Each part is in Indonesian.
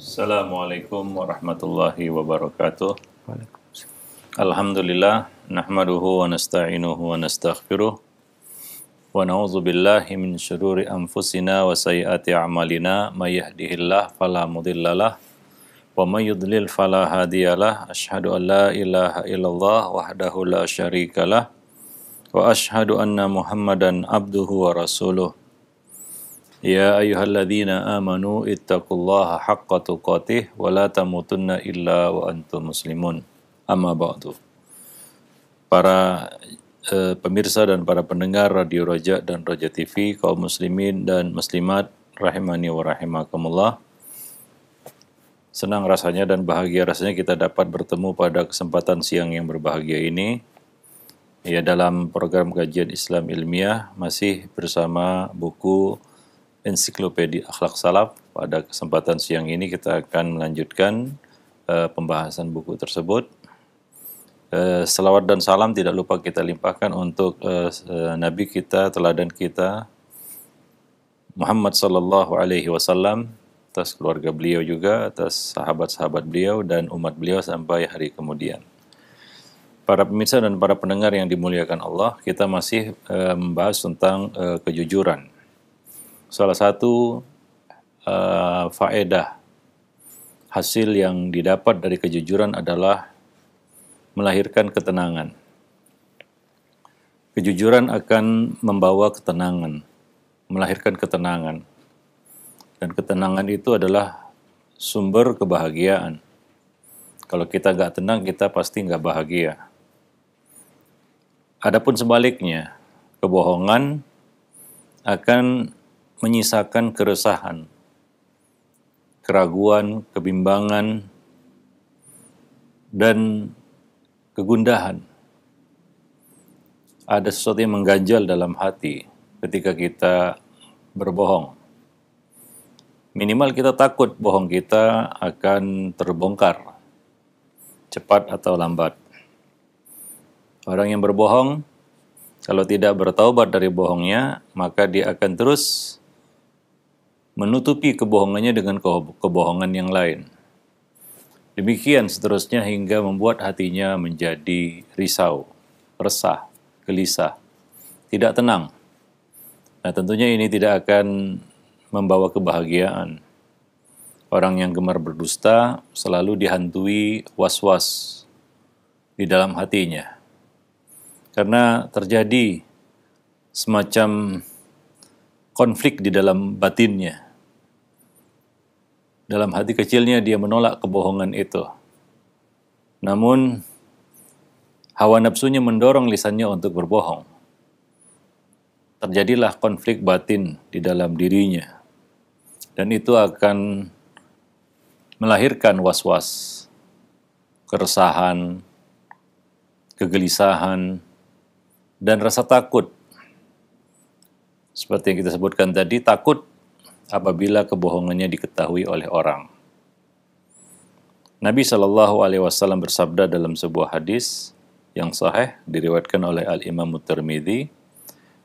Assalamualaikum warahmatullahi wabarakatuh. Alhamdulillah nahmaduhu wa nasta'inuhu wa nastaghfiruh wa na'udzu billahi min shururi anfusina wa sayyiati a'malina may yahdihillahu fala mudhillalah wa may yudlil fala hadiyalah asyhadu an la ilaha illallah wahdahu la syarikalah wa asyhadu anna muhammadan abduhu wa rasuluh يا أيها الذين آمنوا اتقوا الله حق تقاته ولا تموتن إلا وأنتم مسلمون أما بعد Para eh, pemirsa dan para pendengar Radio Raja dan Raja TV, kaum muslimin dan muslimat, rahimani wa rahimakumullah. Senang rasanya dan bahagia rasanya kita dapat bertemu pada kesempatan siang yang berbahagia ini. Ya dalam program kajian Islam ilmiah masih bersama buku ensiklopedia akhlak salaf. Pada kesempatan siang ini kita akan melanjutkan uh, pembahasan buku tersebut. Uh, selawat dan salam tidak lupa kita limpahkan untuk uh, uh, nabi kita, teladan kita Muhammad sallallahu alaihi wasallam atas keluarga beliau juga, atas sahabat-sahabat beliau dan umat beliau sampai hari kemudian. Para pemirsa dan para pendengar yang dimuliakan Allah, kita masih e, membahas tentang e, kejujuran salah satu uh, faedah hasil yang didapat dari kejujuran adalah melahirkan ketenangan. Kejujuran akan membawa ketenangan, melahirkan ketenangan. Dan ketenangan itu adalah sumber kebahagiaan. Kalau kita nggak tenang, kita pasti nggak bahagia. Adapun sebaliknya, kebohongan akan menyisakan keresahan, keraguan, kebimbangan, dan kegundahan. Ada sesuatu yang mengganjal dalam hati ketika kita berbohong. Minimal kita takut bohong kita akan terbongkar cepat atau lambat. Orang yang berbohong, kalau tidak bertaubat dari bohongnya, maka dia akan terus menutupi kebohongannya dengan kebohongan yang lain. Demikian seterusnya hingga membuat hatinya menjadi risau, resah, gelisah, tidak tenang. Nah, tentunya ini tidak akan membawa kebahagiaan. Orang yang gemar berdusta selalu dihantui was-was di dalam hatinya. Karena terjadi semacam konflik di dalam batinnya dalam hati kecilnya dia menolak kebohongan itu. Namun, hawa nafsunya mendorong lisannya untuk berbohong. Terjadilah konflik batin di dalam dirinya. Dan itu akan melahirkan was-was, keresahan, kegelisahan, dan rasa takut. Seperti yang kita sebutkan tadi, takut apabila kebohongannya diketahui oleh orang. Nabi Shallallahu Alaihi Wasallam bersabda dalam sebuah hadis yang sahih diriwayatkan oleh Al Imam Mutermidi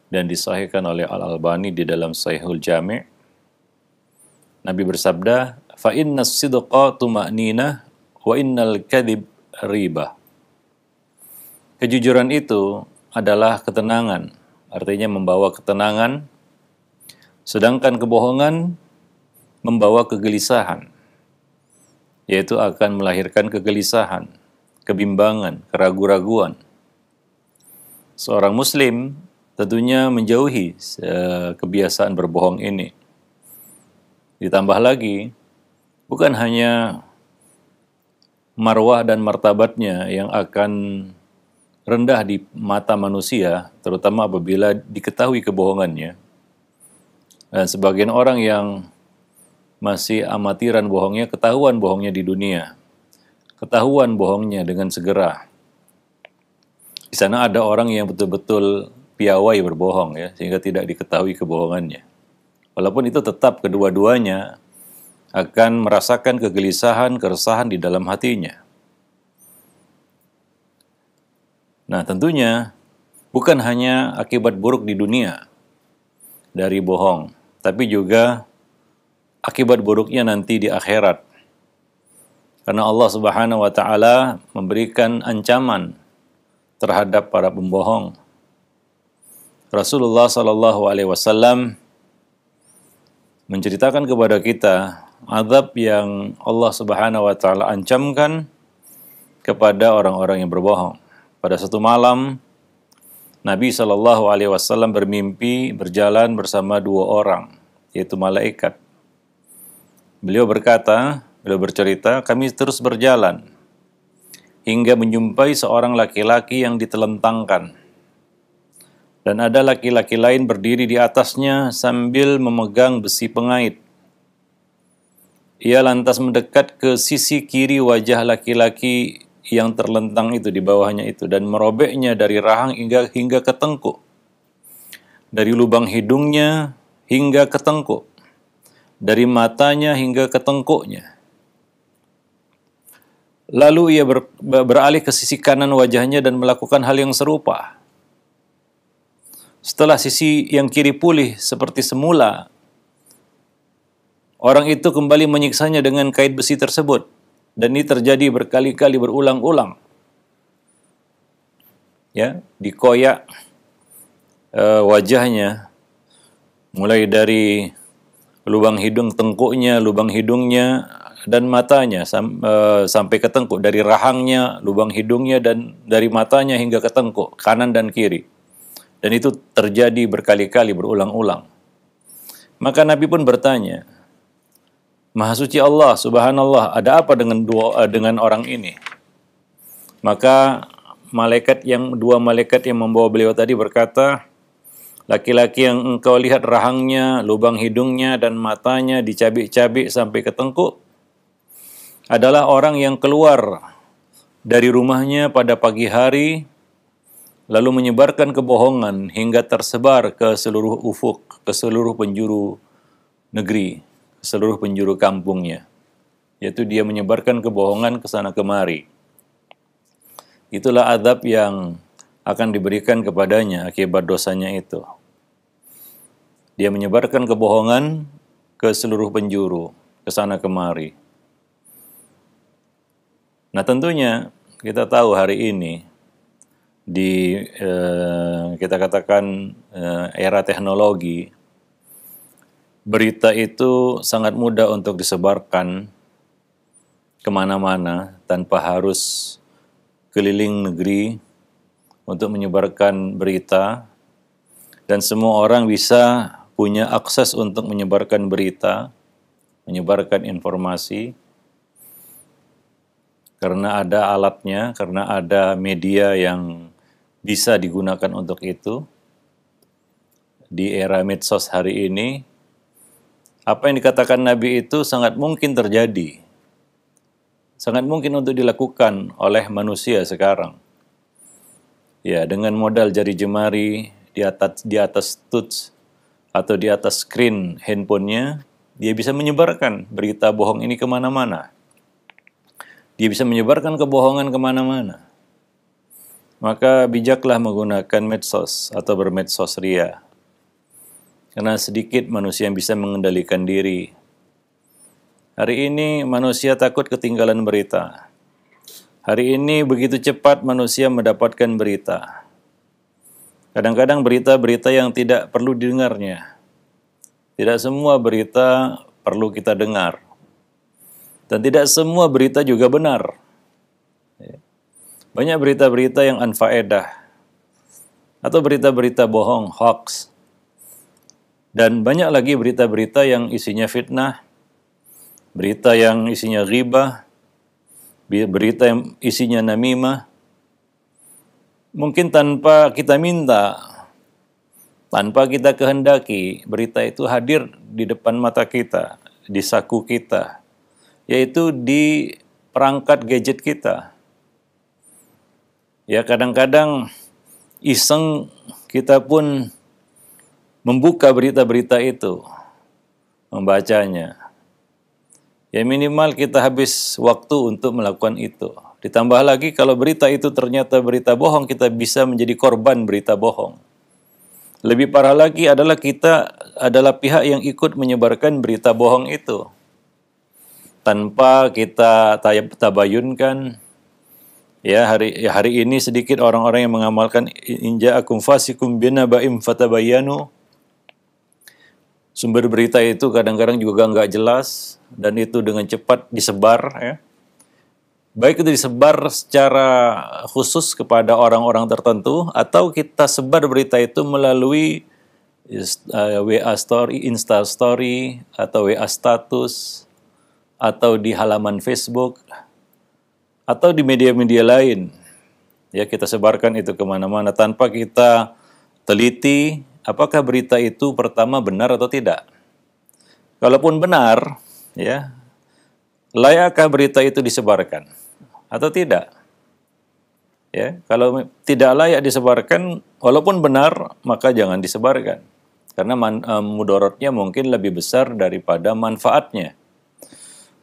dan disahihkan oleh Al Albani di dalam Sahihul Jami' Nabi bersabda fa inna sidqa tuma'ninah wa innal kadhib riba Kejujuran itu adalah ketenangan artinya membawa ketenangan Sedangkan kebohongan membawa kegelisahan, yaitu akan melahirkan kegelisahan, kebimbangan, keraguan-raguan. Seorang muslim tentunya menjauhi eh, kebiasaan berbohong ini. Ditambah lagi, bukan hanya marwah dan martabatnya yang akan rendah di mata manusia, terutama apabila diketahui kebohongannya, dan sebagian orang yang masih amatiran bohongnya, ketahuan bohongnya di dunia. Ketahuan bohongnya dengan segera. Di sana ada orang yang betul-betul piawai berbohong ya, sehingga tidak diketahui kebohongannya. Walaupun itu tetap kedua-duanya akan merasakan kegelisahan, keresahan di dalam hatinya. Nah, tentunya bukan hanya akibat buruk di dunia, dari bohong, tapi juga akibat buruknya nanti di akhirat. Karena Allah Subhanahu wa taala memberikan ancaman terhadap para pembohong. Rasulullah Sallallahu alaihi wasallam menceritakan kepada kita azab yang Allah Subhanahu wa taala ancamkan kepada orang-orang yang berbohong. Pada satu malam Nabi Shallallahu Alaihi Wasallam bermimpi berjalan bersama dua orang, yaitu malaikat. Beliau berkata, beliau bercerita, kami terus berjalan hingga menjumpai seorang laki-laki yang ditelentangkan. Dan ada laki-laki lain berdiri di atasnya sambil memegang besi pengait. Ia lantas mendekat ke sisi kiri wajah laki-laki yang terlentang itu di bawahnya itu dan merobeknya dari rahang hingga hingga ke tengkuk. Dari lubang hidungnya hingga ke tengkuk. Dari matanya hingga ke tengkuknya. Lalu ia ber, beralih ke sisi kanan wajahnya dan melakukan hal yang serupa. Setelah sisi yang kiri pulih seperti semula, orang itu kembali menyiksanya dengan kait besi tersebut. Dan ini terjadi berkali-kali berulang-ulang. Ya, dikoyak e, wajahnya mulai dari lubang hidung tengkuknya, lubang hidungnya dan matanya sam, e, sampai ke tengkuk, dari rahangnya, lubang hidungnya dan dari matanya hingga ke tengkuk, kanan dan kiri. Dan itu terjadi berkali-kali berulang-ulang. Maka Nabi pun bertanya, Maha suci Allah, subhanallah, ada apa dengan dua eh, dengan orang ini? Maka malaikat yang dua malaikat yang membawa beliau tadi berkata, laki-laki yang engkau lihat rahangnya, lubang hidungnya dan matanya dicabik-cabik sampai ke tengkuk adalah orang yang keluar dari rumahnya pada pagi hari lalu menyebarkan kebohongan hingga tersebar ke seluruh ufuk, ke seluruh penjuru negeri seluruh penjuru kampungnya. Yaitu dia menyebarkan kebohongan ke sana kemari. Itulah adab yang akan diberikan kepadanya akibat dosanya itu. Dia menyebarkan kebohongan ke seluruh penjuru, ke sana kemari. Nah tentunya kita tahu hari ini di eh, kita katakan eh, era teknologi berita itu sangat mudah untuk disebarkan kemana-mana tanpa harus keliling negeri untuk menyebarkan berita dan semua orang bisa punya akses untuk menyebarkan berita, menyebarkan informasi karena ada alatnya, karena ada media yang bisa digunakan untuk itu. Di era medsos hari ini, apa yang dikatakan Nabi itu sangat mungkin terjadi. Sangat mungkin untuk dilakukan oleh manusia sekarang. Ya, dengan modal jari jemari di atas di atas touch atau di atas screen handphonenya, dia bisa menyebarkan berita bohong ini kemana-mana. Dia bisa menyebarkan kebohongan kemana-mana maka bijaklah menggunakan medsos atau bermedsos ria karena sedikit manusia yang bisa mengendalikan diri. Hari ini manusia takut ketinggalan berita. Hari ini begitu cepat manusia mendapatkan berita. Kadang-kadang berita-berita yang tidak perlu didengarnya. Tidak semua berita perlu kita dengar. Dan tidak semua berita juga benar. Banyak berita-berita yang anfaedah. Atau berita-berita bohong, hoax. Dan banyak lagi berita-berita yang isinya fitnah, berita yang isinya riba, berita yang isinya namimah. Mungkin tanpa kita minta, tanpa kita kehendaki, berita itu hadir di depan mata kita, di saku kita, yaitu di perangkat gadget kita. Ya kadang-kadang iseng kita pun membuka berita-berita itu, membacanya. Ya minimal kita habis waktu untuk melakukan itu. Ditambah lagi kalau berita itu ternyata berita bohong, kita bisa menjadi korban berita bohong. Lebih parah lagi adalah kita adalah pihak yang ikut menyebarkan berita bohong itu. Tanpa kita tabayunkan, ya hari ya hari ini sedikit orang-orang yang mengamalkan inja akum fasikum bina baim fatabayanu sumber berita itu kadang-kadang juga nggak jelas dan itu dengan cepat disebar ya. Baik itu disebar secara khusus kepada orang-orang tertentu atau kita sebar berita itu melalui uh, eh, WA story, Insta story atau WA status atau di halaman Facebook atau di media-media lain. Ya kita sebarkan itu kemana-mana tanpa kita teliti apakah berita itu pertama benar atau tidak. Kalaupun benar, ya, layakkah berita itu disebarkan atau tidak? Ya, kalau tidak layak disebarkan, walaupun benar, maka jangan disebarkan. Karena man, e, mudorotnya mungkin lebih besar daripada manfaatnya.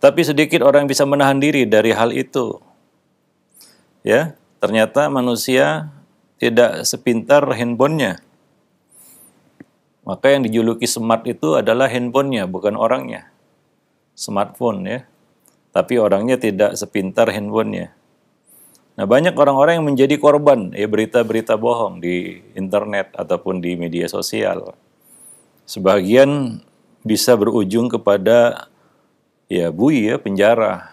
Tapi sedikit orang bisa menahan diri dari hal itu. Ya, ternyata manusia tidak sepintar handphonenya. Maka yang dijuluki smart itu adalah handphonenya, bukan orangnya. Smartphone ya. Tapi orangnya tidak sepintar handphonenya. Nah banyak orang-orang yang menjadi korban ya berita-berita bohong di internet ataupun di media sosial. Sebagian bisa berujung kepada ya bui ya penjara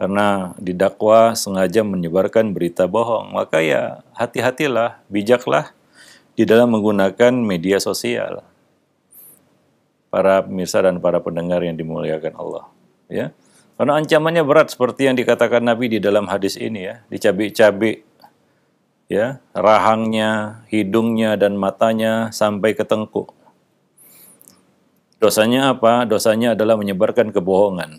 karena didakwa sengaja menyebarkan berita bohong. Maka ya hati-hatilah, bijaklah di dalam menggunakan media sosial. Para pemirsa dan para pendengar yang dimuliakan Allah, ya. Karena ancamannya berat seperti yang dikatakan Nabi di dalam hadis ini ya, dicabik-cabik ya, rahangnya, hidungnya dan matanya sampai ke tengkuk. Dosanya apa? Dosanya adalah menyebarkan kebohongan.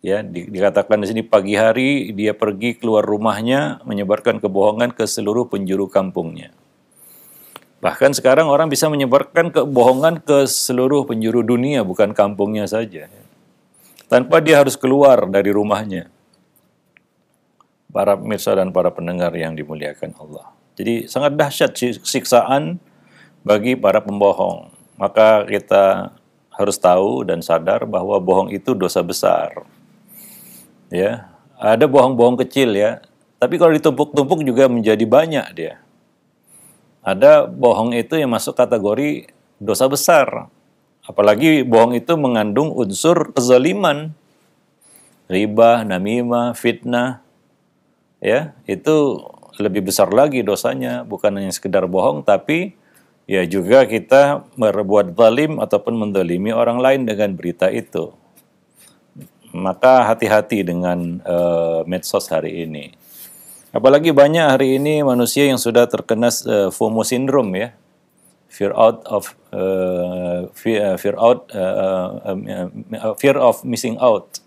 Ya, di, dikatakan di sini pagi hari dia pergi keluar rumahnya menyebarkan kebohongan ke seluruh penjuru kampungnya. Bahkan sekarang orang bisa menyebarkan kebohongan ke seluruh penjuru dunia, bukan kampungnya saja. Tanpa dia harus keluar dari rumahnya. Para pemirsa dan para pendengar yang dimuliakan Allah. Jadi sangat dahsyat siksaan bagi para pembohong. Maka kita harus tahu dan sadar bahwa bohong itu dosa besar. Ya, ada bohong-bohong kecil ya, tapi kalau ditumpuk-tumpuk juga menjadi banyak dia ada bohong itu yang masuk kategori dosa besar. Apalagi bohong itu mengandung unsur kezaliman. Riba, namimah, fitnah. Ya, itu lebih besar lagi dosanya, bukan hanya sekedar bohong tapi ya juga kita berbuat zalim ataupun mendolimi orang lain dengan berita itu. Maka hati-hati dengan uh, medsos hari ini. Apalagi banyak hari ini manusia yang sudah terkena uh, FOMO syndrome ya. Fear out of uh, eh, fear, uh, eh, fear out uh, uh, uh, fear of missing out.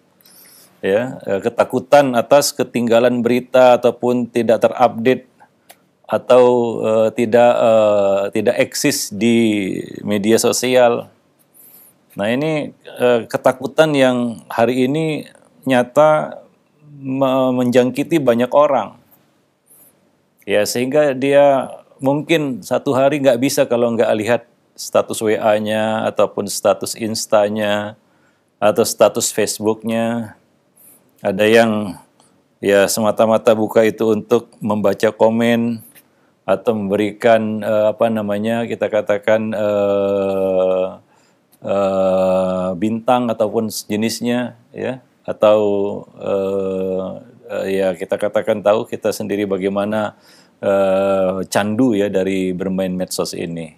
Ya, uh, ketakutan atas ketinggalan berita ataupun tidak terupdate atau uh, tidak uh, tidak eksis di media sosial. Nah, ini uh, ketakutan yang hari ini nyata menjangkiti banyak orang. Ya sehingga dia mungkin satu hari nggak bisa kalau nggak lihat status WA-nya ataupun status insta atau status Facebook-nya. Ada yang ya semata-mata buka itu untuk membaca komen atau memberikan uh, apa namanya kita katakan uh, uh, bintang ataupun jenisnya ya atau uh, uh, ya kita katakan tahu kita sendiri bagaimana uh, candu ya dari bermain medsos ini.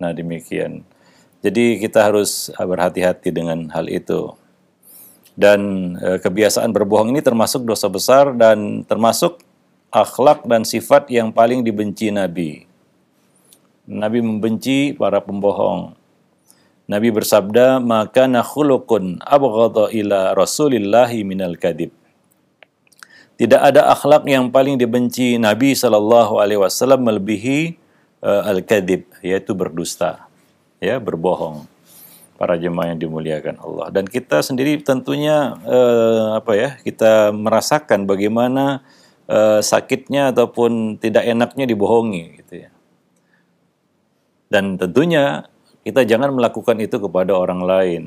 Nah demikian. Jadi kita harus eh, berhati-hati dengan hal itu. Dan e, kebiasaan berbohong ini termasuk dosa besar dan termasuk akhlak dan sifat yang paling dibenci Nabi. Nabi membenci para pembohong. Nabi bersabda, "Maka nakhulukun abghadha ila Rasulillahi minal kadib." Tidak ada akhlak yang paling dibenci Nabi Shallallahu Alaihi Wasallam melebihi uh, eh, al-kadib, yaitu berdusta, ya berbohong. Para jemaah yang dimuliakan Allah dan kita sendiri tentunya uh, apa ya kita merasakan bagaimana uh, sakitnya ataupun tidak enaknya dibohongi gitu ya. Dan tentunya kita jangan melakukan itu kepada orang lain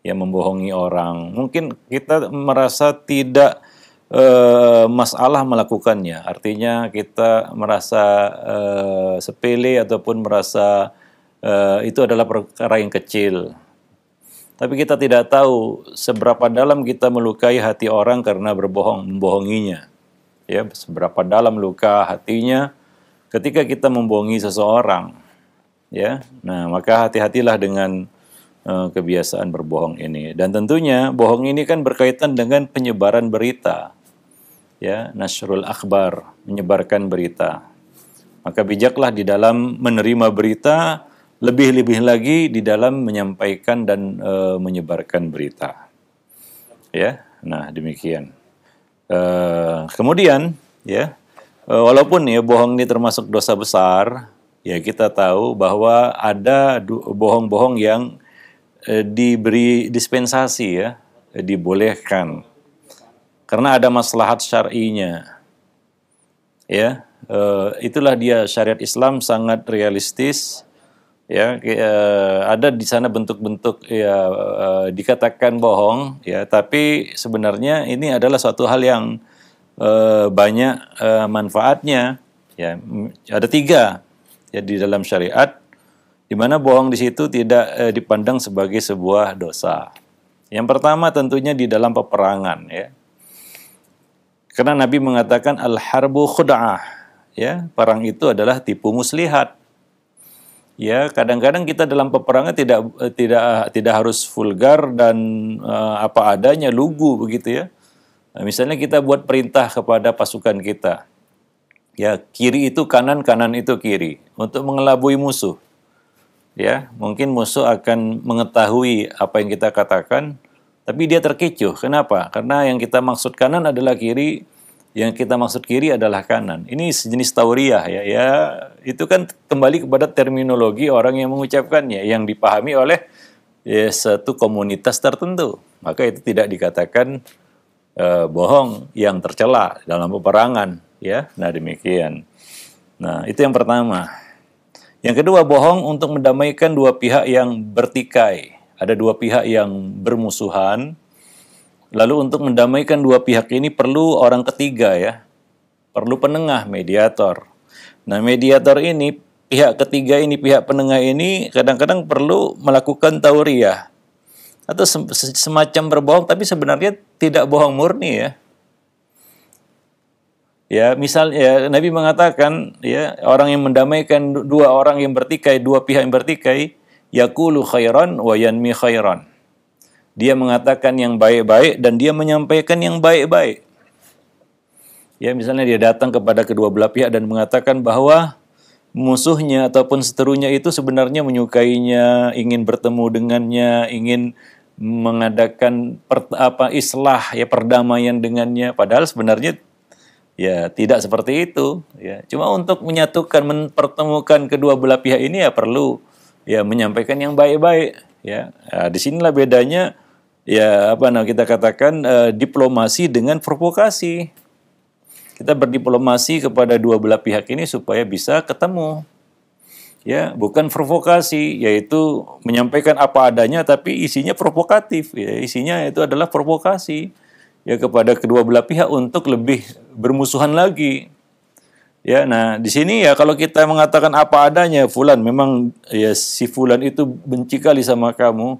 yang membohongi orang. Mungkin kita merasa tidak e, masalah melakukannya. Artinya kita merasa e, sepele ataupun merasa e, itu adalah perkara yang kecil. Tapi kita tidak tahu seberapa dalam kita melukai hati orang karena berbohong, membohonginya. Ya, seberapa dalam luka hatinya ketika kita membohongi seseorang. Ya. Nah, maka hati-hatilah dengan uh, kebiasaan berbohong ini. Dan tentunya bohong ini kan berkaitan dengan penyebaran berita ya nasrul akbar menyebarkan berita maka bijaklah di dalam menerima berita lebih-lebih lagi di dalam menyampaikan dan e, menyebarkan berita ya nah demikian e, kemudian ya e, walaupun ya bohong ini termasuk dosa besar ya kita tahu bahwa ada bohong-bohong yang e, diberi dispensasi ya dibolehkan karena ada maslahat syar'inya. Ya, eh, itulah dia syariat Islam sangat realistis. Ya, eh, ada di sana bentuk-bentuk ya eh, dikatakan bohong ya, tapi sebenarnya ini adalah suatu hal yang banyak manfaatnya. Ya, ada tiga ya di dalam syariat di mana bohong di situ tidak dipandang sebagai sebuah dosa. Yang pertama tentunya di dalam peperangan ya. Karena Nabi mengatakan al-harbu khud'ah, ya, perang itu adalah tipu muslihat. Ya, kadang-kadang kita dalam peperangan tidak tidak tidak harus vulgar dan uh, apa adanya lugu begitu ya. Nah, misalnya kita buat perintah kepada pasukan kita. Ya, kiri itu kanan, kanan itu kiri untuk mengelabui musuh. Ya, mungkin musuh akan mengetahui apa yang kita katakan tapi dia terkecoh. Kenapa? Karena yang kita maksud kanan adalah kiri, yang kita maksud kiri adalah kanan. Ini sejenis tauriah ya. Ya, itu kan kembali kepada terminologi orang yang mengucapkannya yang dipahami oleh ya, satu komunitas tertentu. Maka itu tidak dikatakan eh, bohong yang tercela dalam peperangan ya. Nah, demikian. Nah, itu yang pertama. Yang kedua, bohong untuk mendamaikan dua pihak yang bertikai. Ada dua pihak yang bermusuhan. Lalu untuk mendamaikan dua pihak ini perlu orang ketiga ya. Perlu penengah, mediator. Nah, mediator ini pihak ketiga ini, pihak penengah ini kadang-kadang perlu melakukan tauriah atau semacam berbohong tapi sebenarnya tidak bohong murni ya. Ya, misalnya Nabi mengatakan ya orang yang mendamaikan dua orang yang bertikai, dua pihak yang bertikai Yakulu khairan wa yanmi khairan. Dia mengatakan yang baik-baik dan dia menyampaikan yang baik-baik. Ya, misalnya dia datang kepada kedua belah pihak dan mengatakan bahwa musuhnya ataupun seterunya itu sebenarnya menyukainya, ingin bertemu dengannya, ingin mengadakan per, apa islah ya perdamaian dengannya padahal sebenarnya ya tidak seperti itu ya cuma untuk menyatukan mempertemukan kedua belah pihak ini ya perlu ya menyampaikan yang baik-baik ya nah, sinilah bedanya ya apa nah kita katakan eh, diplomasi dengan provokasi kita berdiplomasi kepada dua belah pihak ini supaya bisa ketemu ya bukan provokasi yaitu menyampaikan apa adanya tapi isinya provokatif ya isinya itu adalah provokasi ya kepada kedua belah pihak untuk lebih bermusuhan lagi Ya, nah di sini ya kalau kita mengatakan apa adanya fulan memang ya si fulan itu benci kali sama kamu.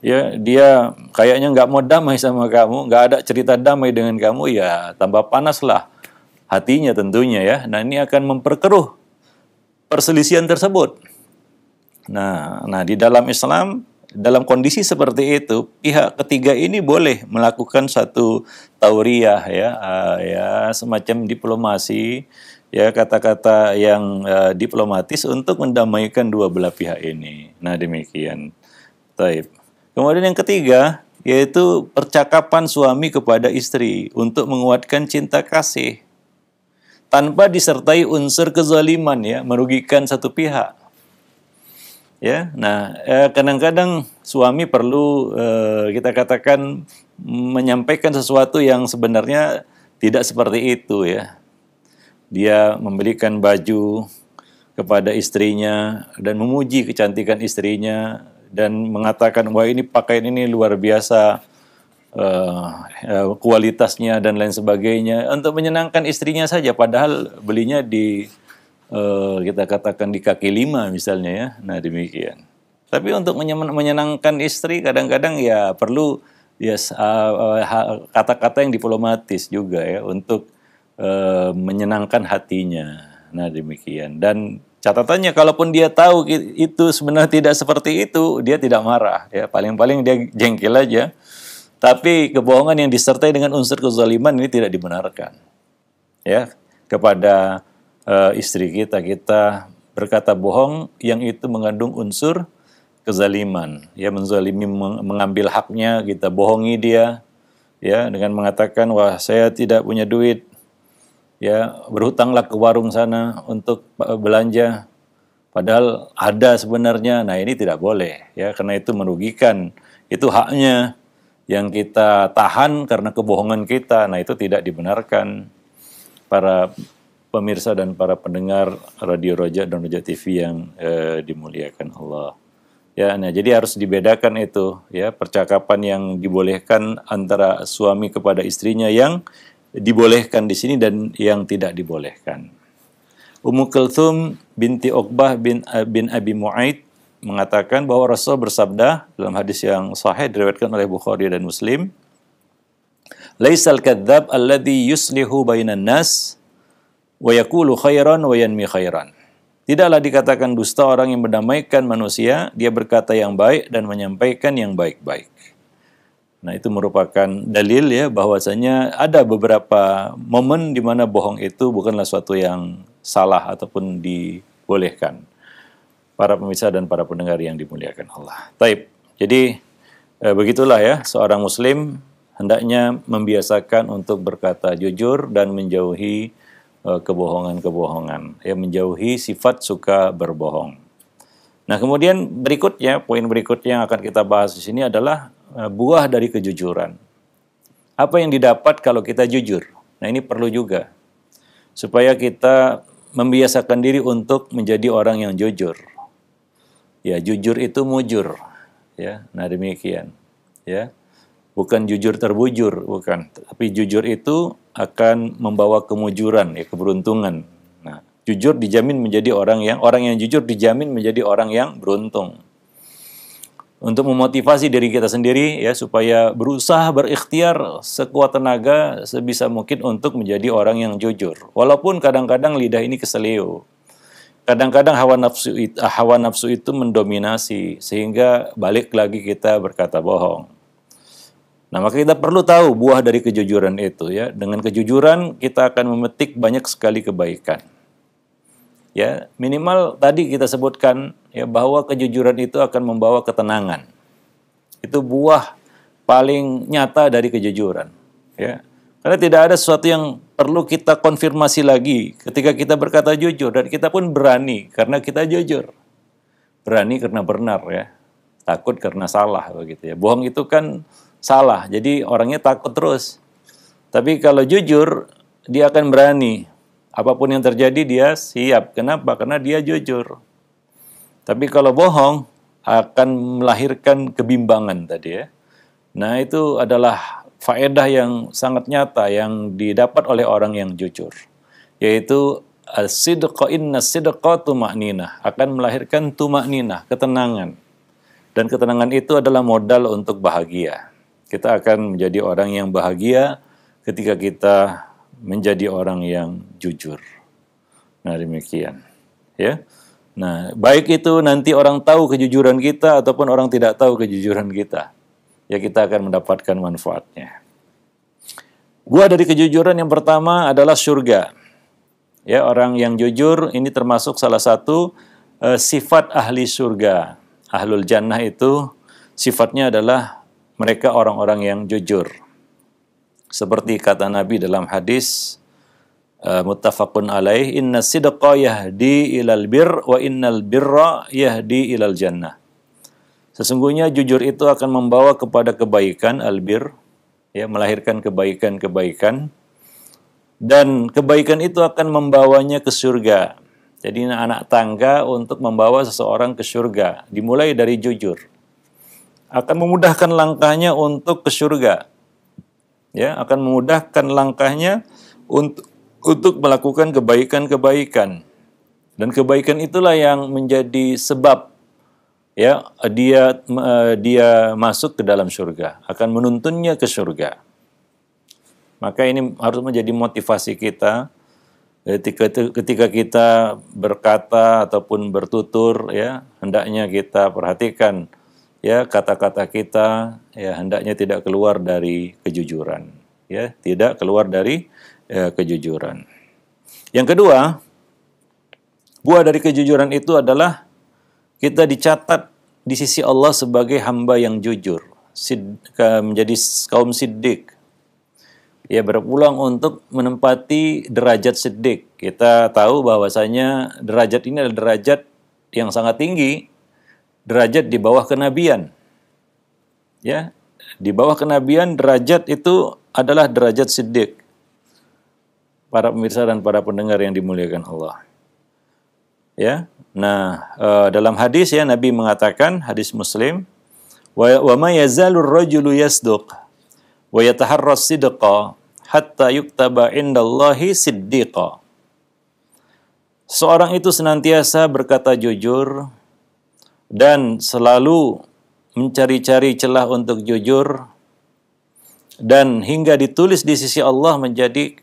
Ya, dia kayaknya nggak mau damai sama kamu, nggak ada cerita damai dengan kamu, ya tambah panaslah hatinya tentunya ya. Nah, ini akan memperkeruh perselisihan tersebut. Nah, nah di dalam Islam dalam kondisi seperti itu pihak ketiga ini boleh melakukan satu tauriah ya uh, ya semacam diplomasi ya kata-kata yang uh, diplomatis untuk mendamaikan dua belah pihak ini. Nah, demikian. Taib. Kemudian yang ketiga yaitu percakapan suami kepada istri untuk menguatkan cinta kasih tanpa disertai unsur kezaliman ya merugikan satu pihak ya nah kadang eh, kadang-kadang suami perlu eh, kita katakan menyampaikan sesuatu yang sebenarnya tidak seperti itu ya dia memberikan baju kepada istrinya dan memuji kecantikan istrinya dan mengatakan wah ini pakaian ini luar biasa uh, uh, kualitasnya dan lain sebagainya untuk menyenangkan istrinya saja padahal belinya di uh, kita katakan di kaki lima misalnya ya nah demikian tapi untuk menyenangkan istri kadang-kadang ya perlu ya kata-kata uh, uh, yang diplomatis juga ya untuk e, menyenangkan hatinya. Nah demikian. Dan catatannya, kalaupun dia tahu itu sebenarnya tidak seperti itu, dia tidak marah. Ya paling-paling dia jengkel aja. Tapi kebohongan yang disertai dengan unsur kezaliman ini tidak dibenarkan. Ya kepada e, istri kita kita berkata bohong yang itu mengandung unsur kezaliman ya menzalimi mengambil haknya kita bohongi dia ya dengan mengatakan wah saya tidak punya duit ya berhutanglah ke warung sana untuk eh, belanja padahal ada sebenarnya nah ini tidak boleh ya karena itu merugikan itu haknya yang kita tahan karena kebohongan kita nah itu tidak dibenarkan para pemirsa dan para pendengar radio Roja dan Roja TV yang eh, dimuliakan Allah ya nah jadi harus dibedakan itu ya percakapan yang dibolehkan antara suami kepada istrinya yang dibolehkan di sini dan yang tidak dibolehkan. Ummu Kulthum binti Uqbah bin, eh, bin Abi Mu'aid mengatakan bahwa Rasul bersabda dalam hadis yang sahih diriwayatkan oleh Bukhari dan Muslim, "Laisal kadzdzab alladzi yuslihu bainan nas wa yaqulu khairan wa yanmi khairan." Tidaklah dikatakan dusta orang yang mendamaikan manusia, dia berkata yang baik dan menyampaikan yang baik-baik. Nah, itu merupakan dalil ya bahwasanya ada beberapa momen di mana bohong itu bukanlah suatu yang salah ataupun dibolehkan. Para pemirsa dan para pendengar yang dimuliakan Allah. Taib. Jadi e, begitulah ya seorang muslim hendaknya membiasakan untuk berkata jujur dan menjauhi eh, kebohongan-kebohongan, ya menjauhi sifat suka berbohong. Nah, kemudian berikutnya, poin berikutnya yang akan kita bahas di sini adalah Eh, buah dari kejujuran. Apa yang didapat kalau kita jujur? Nah, ini perlu juga supaya kita membiasakan diri untuk menjadi orang yang jujur. Ya, jujur itu mujur. Ya, nah demikian. Ya. Bukan jujur terbujur, bukan. Tapi jujur itu akan membawa kemujuran, ya keberuntungan. Nah, jujur dijamin menjadi orang yang orang yang jujur dijamin menjadi orang yang beruntung untuk memotivasi diri kita sendiri ya supaya berusaha berikhtiar sekuat tenaga sebisa mungkin untuk menjadi orang yang jujur. Walaupun kadang-kadang lidah ini keselio. Kadang-kadang hawa nafsu itu, eh, hawa nafsu itu mendominasi sehingga balik lagi kita berkata bohong. Nah, maka kita perlu tahu buah dari kejujuran itu ya. Dengan kejujuran kita akan memetik banyak sekali kebaikan ya minimal tadi kita sebutkan ya bahwa kejujuran itu akan membawa ketenangan itu buah paling nyata dari kejujuran ya karena tidak ada sesuatu yang perlu kita konfirmasi lagi ketika kita berkata jujur dan kita pun berani karena kita jujur berani karena benar ya takut karena salah begitu ya bohong itu kan salah jadi orangnya takut terus tapi kalau jujur dia akan berani Apapun yang terjadi dia siap. Kenapa? Karena dia jujur. Tapi kalau bohong akan melahirkan kebimbangan tadi ya. Nah, itu adalah faedah yang sangat nyata yang didapat oleh orang yang jujur, yaitu sidqa inna sidqa akan melahirkan tumaknina ketenangan. Dan ketenangan itu adalah modal untuk bahagia. Kita akan menjadi orang yang bahagia ketika kita menjadi orang yang jujur. Nah, demikian. Ya. Nah, baik itu nanti orang tahu kejujuran kita ataupun orang tidak tahu kejujuran kita. Ya kita akan mendapatkan manfaatnya. Gua dari kejujuran yang pertama adalah surga. Ya, orang yang jujur ini termasuk salah satu e, sifat ahli surga. Ahlul jannah itu sifatnya adalah mereka orang-orang yang jujur. Seperti kata Nabi dalam hadis uh, muttafaqun alaih, inna sidqa yahdi ilal bir wa innal birra yahdi ilal jannah. Sesungguhnya jujur itu akan membawa kepada kebaikan albir, ya melahirkan kebaikan-kebaikan dan kebaikan itu akan membawanya ke surga. Jadi anak tangga untuk membawa seseorang ke surga dimulai dari jujur. Akan memudahkan langkahnya untuk ke surga ya akan memudahkan langkahnya untuk untuk melakukan kebaikan-kebaikan. Dan kebaikan itulah yang menjadi sebab ya dia eh, dia masuk ke dalam surga, akan menuntunnya ke surga. Maka ini harus menjadi motivasi kita ketika ketika kita berkata ataupun bertutur ya, hendaknya kita perhatikan ya kata-kata kita ya hendaknya tidak keluar dari kejujuran ya tidak keluar dari ya, kejujuran yang kedua buah dari kejujuran itu adalah kita dicatat di sisi Allah sebagai hamba yang jujur menjadi kaum siddiq ya berpulang untuk menempati derajat siddiq kita tahu bahwasanya derajat ini adalah derajat yang sangat tinggi derajat di bawah kenabian. Ya, di bawah kenabian derajat itu adalah derajat siddiq. Para pemirsa dan para pendengar yang dimuliakan Allah. Ya. Nah, e, dalam hadis ya Nabi mengatakan hadis Muslim, "Wa, wa ma yazalur rajulu yasduq wa yataharra sidqa hatta yuktaba indallahi siddiqa." Seorang itu senantiasa berkata jujur dan selalu mencari-cari celah untuk jujur dan hingga ditulis di sisi Allah menjadi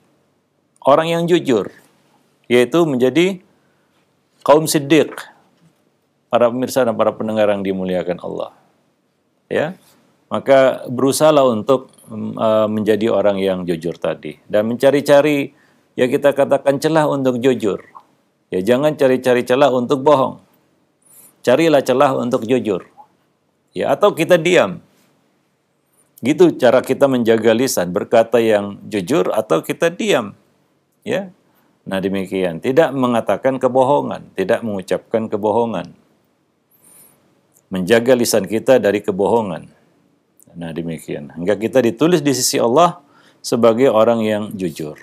orang yang jujur yaitu menjadi kaum siddiq para pemirsa dan para pendengar yang dimuliakan Allah ya maka berusahalah untuk mm, eh, menjadi orang yang jujur tadi dan mencari-cari ya kita katakan celah untuk jujur ya jangan cari-cari celah untuk bohong carilah celah untuk jujur. Ya, atau kita diam. Gitu cara kita menjaga lisan, berkata yang jujur atau kita diam. Ya. Nah, demikian, tidak mengatakan kebohongan, tidak mengucapkan kebohongan. Menjaga lisan kita dari kebohongan. Nah, demikian. Hingga kita ditulis di sisi Allah sebagai orang yang jujur.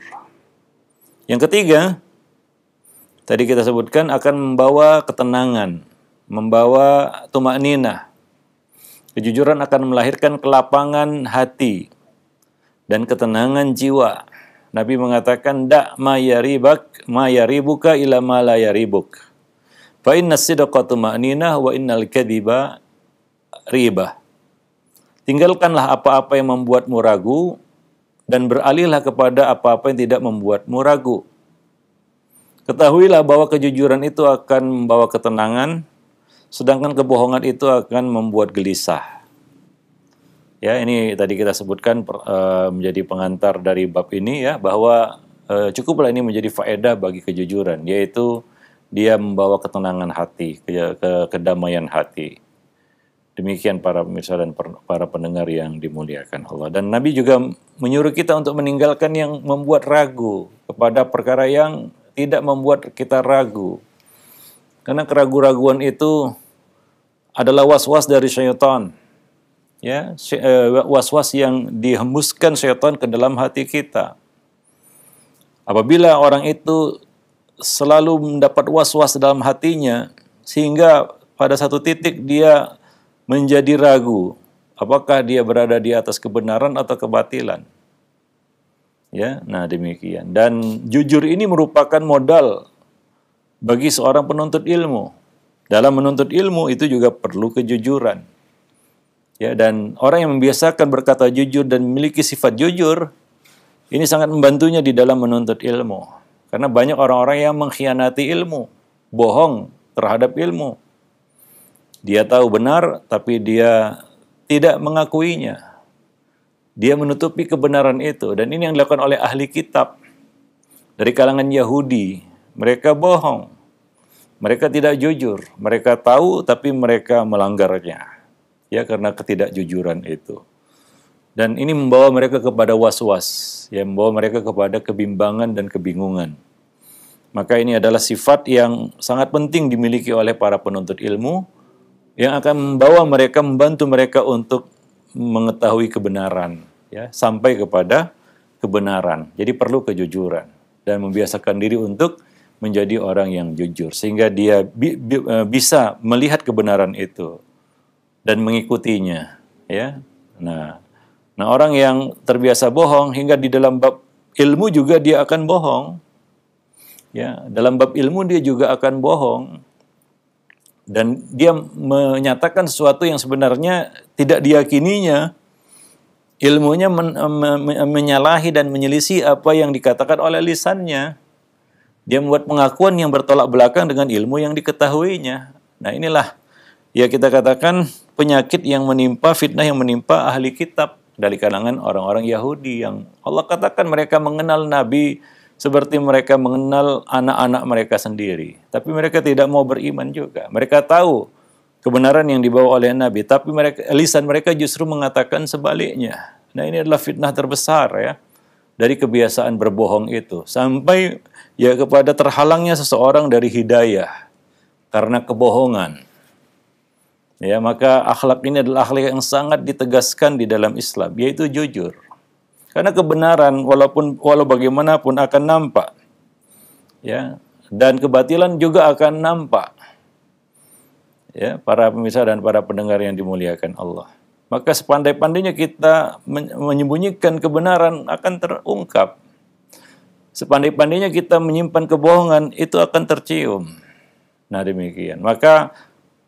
Yang ketiga, tadi kita sebutkan akan membawa ketenangan membawa tumak nina Kejujuran akan melahirkan kelapangan hati dan ketenangan jiwa. Nabi mengatakan, Dak mayaribak mayaribuka ila ma la yaribuk. Fa inna sidqa wa innal kadhiba riba. Tinggalkanlah apa-apa yang membuatmu ragu dan beralihlah kepada apa-apa yang tidak membuatmu ragu. Ketahuilah bahwa kejujuran itu akan membawa ketenangan Sedangkan kebohongan itu akan membuat gelisah. Ya, ini tadi kita sebutkan per, uh, menjadi pengantar dari bab ini ya bahwa uh, cukuplah ini menjadi faedah bagi kejujuran yaitu dia membawa ketenangan hati, ke, ke kedamaian hati. Demikian para pemirsa dan per, para pendengar yang dimuliakan Allah. Dan Nabi juga menyuruh kita untuk meninggalkan yang membuat ragu kepada perkara yang tidak membuat kita ragu. Karena keraguan-raguan itu adalah was-was dari syaitan. Ya, eh, was-was yang dihembuskan syaitan ke dalam hati kita. Apabila orang itu selalu mendapat was-was dalam hatinya sehingga pada satu titik dia menjadi ragu apakah dia berada di atas kebenaran atau kebatilan. Ya, nah demikian. Dan jujur ini merupakan modal bagi seorang penuntut ilmu. Dalam menuntut ilmu itu juga perlu kejujuran. Ya, dan orang yang membiasakan berkata jujur dan memiliki sifat jujur, ini sangat membantunya di dalam menuntut ilmu. Karena banyak orang-orang yang mengkhianati ilmu, bohong terhadap ilmu. Dia tahu benar, tapi dia tidak mengakuinya. Dia menutupi kebenaran itu. Dan ini yang dilakukan oleh ahli kitab dari kalangan Yahudi. Mereka bohong mereka tidak jujur, mereka tahu tapi mereka melanggarnya. Ya karena ketidakjujuran itu. Dan ini membawa mereka kepada was-was, ya membawa mereka kepada kebimbangan dan kebingungan. Maka ini adalah sifat yang sangat penting dimiliki oleh para penuntut ilmu yang akan membawa mereka membantu mereka untuk mengetahui kebenaran ya sampai kepada kebenaran. Jadi perlu kejujuran dan membiasakan diri untuk menjadi orang yang jujur sehingga dia bi bi e, bisa melihat kebenaran itu dan mengikutinya ya nah nah orang yang terbiasa bohong hingga di dalam bab ilmu juga dia akan bohong ya dalam bab ilmu dia juga akan bohong dan dia menyatakan sesuatu yang sebenarnya tidak diyakininya ilmunya men, men, men, menyalahi dan menyelisi apa yang dikatakan oleh lisannya dia membuat pengakuan yang bertolak belakang dengan ilmu yang diketahuinya. Nah inilah ya kita katakan penyakit yang menimpa, fitnah yang menimpa ahli kitab dari kalangan orang-orang Yahudi yang Allah katakan mereka mengenal Nabi seperti mereka mengenal anak-anak mereka sendiri. Tapi mereka tidak mau beriman juga. Mereka tahu kebenaran yang dibawa oleh Nabi, tapi mereka lisan mereka justru mengatakan sebaliknya. Nah, ini adalah fitnah terbesar ya dari kebiasaan berbohong itu. Sampai ya kepada terhalangnya seseorang dari hidayah karena kebohongan. Ya, maka akhlak ini adalah akhlak yang sangat ditegaskan di dalam Islam, yaitu jujur. Karena kebenaran walaupun walau bagaimanapun akan nampak. Ya, dan kebatilan juga akan nampak. Ya, para pemirsa dan para pendengar yang dimuliakan Allah. Maka sepandai-pandainya kita menyembunyikan kebenaran akan terungkap sepandai-pandainya kita menyimpan kebohongan, itu akan tercium. Nah demikian. Maka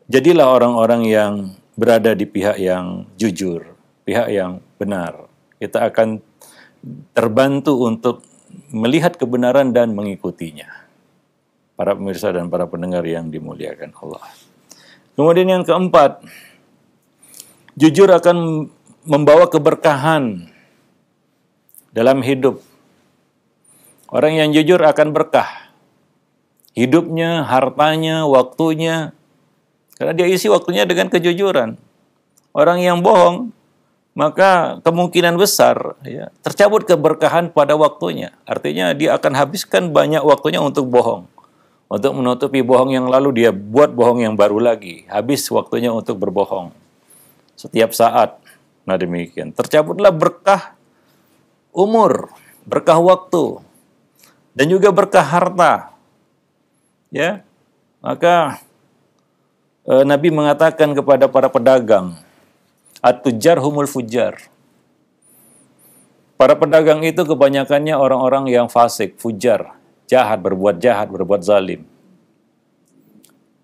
jadilah orang-orang yang berada di pihak yang jujur, pihak yang benar. Kita akan terbantu untuk melihat kebenaran dan mengikutinya. Para pemirsa dan para pendengar yang dimuliakan Allah. Kemudian yang keempat, jujur akan membawa keberkahan dalam hidup Orang yang jujur akan berkah. Hidupnya, hartanya, waktunya. Karena dia isi waktunya dengan kejujuran. Orang yang bohong, maka kemungkinan besar ya, tercabut keberkahan pada waktunya. Artinya dia akan habiskan banyak waktunya untuk bohong. Untuk menutupi bohong yang lalu, dia buat bohong yang baru lagi. Habis waktunya untuk berbohong. Setiap saat. Nah demikian. Tercabutlah berkah umur, berkah waktu, dan juga berkah harta. Ya. Maka e, Nabi mengatakan kepada para pedagang, at-tujar humul fujar. Para pedagang itu kebanyakannya orang-orang yang fasik, fujar, jahat, berbuat jahat, berbuat zalim.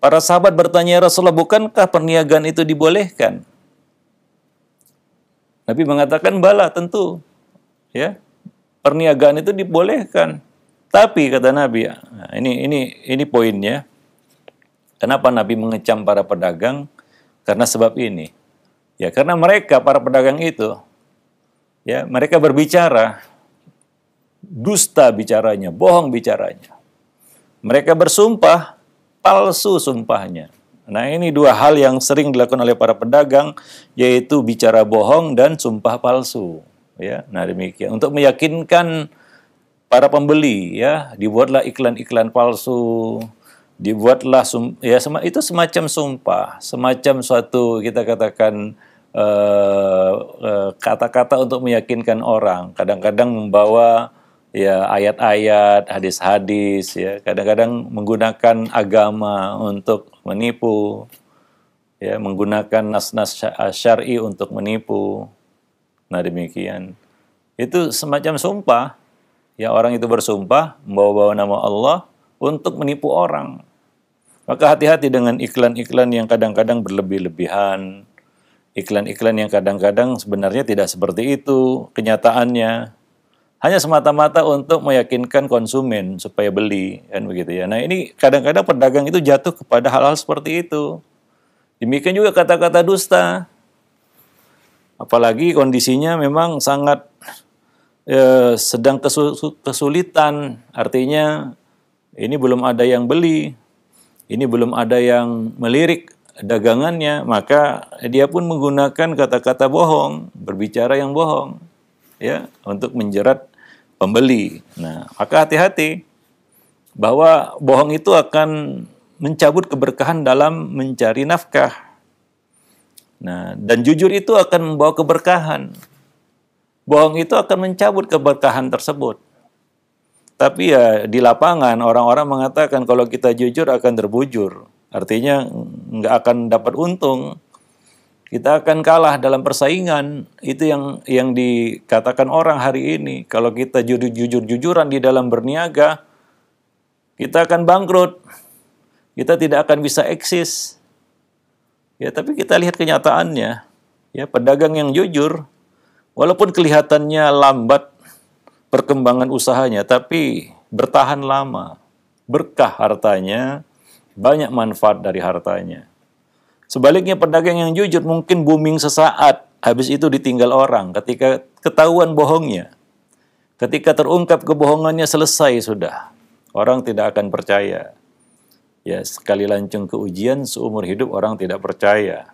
Para sahabat bertanya ya Rasulullah, bukankah perniagaan itu dibolehkan? Nabi mengatakan bala tentu. Ya. Perniagaan itu dibolehkan. Tapi kata Nabi, ya, nah ini ini ini poinnya. Kenapa Nabi mengecam para pedagang? Karena sebab ini. Ya, karena mereka para pedagang itu ya, mereka berbicara dusta bicaranya, bohong bicaranya. Mereka bersumpah palsu sumpahnya. Nah, ini dua hal yang sering dilakukan oleh para pedagang yaitu bicara bohong dan sumpah palsu, ya. Nah, demikian untuk meyakinkan para pembeli ya dibuatlah iklan-iklan palsu dibuatlah sum, ya sem, itu semacam sumpah semacam suatu kita katakan eh, eh, kata-kata uh, uh, kata -kata untuk meyakinkan orang kadang-kadang membawa ya ayat-ayat hadis-hadis ya kadang-kadang menggunakan agama untuk menipu ya menggunakan nas-nas eh, syar'i untuk menipu nah demikian itu semacam sumpah ya orang itu bersumpah membawa-bawa nama Allah untuk menipu orang. Maka hati-hati dengan iklan-iklan yang kadang-kadang berlebih-lebihan, iklan-iklan yang kadang-kadang sebenarnya tidak seperti itu kenyataannya. Hanya semata-mata untuk meyakinkan konsumen supaya beli kan begitu ya. Nah, ini kadang-kadang pedagang itu jatuh kepada hal-hal seperti itu. Demikian juga kata-kata dusta apalagi kondisinya memang sangat Eh, sedang kesulitan, artinya ini belum ada yang beli, ini belum ada yang melirik dagangannya, maka dia pun menggunakan kata-kata bohong, berbicara yang bohong, ya, untuk menjerat pembeli. Nah, maka hati-hati bahwa bohong itu akan mencabut keberkahan dalam mencari nafkah. Nah, dan jujur itu akan membawa keberkahan bohong itu akan mencabut keberkahan tersebut. Tapi ya di lapangan orang-orang mengatakan kalau kita jujur akan terbujur. Artinya nggak akan dapat untung. Kita akan kalah dalam persaingan. Itu yang yang dikatakan orang hari ini. Kalau kita jujur-jujuran di dalam berniaga, kita akan bangkrut. Kita tidak akan bisa eksis. Ya, tapi kita lihat kenyataannya. Ya, pedagang yang jujur Walaupun kelihatannya lambat perkembangan usahanya, tapi bertahan lama. Berkah hartanya, banyak manfaat dari hartanya. Sebaliknya pedagang yang jujur mungkin booming sesaat, habis itu ditinggal orang ketika ketahuan bohongnya. Ketika terungkap kebohongannya selesai sudah. Orang tidak akan percaya. Ya, sekali lancung ke ujian seumur hidup orang tidak percaya.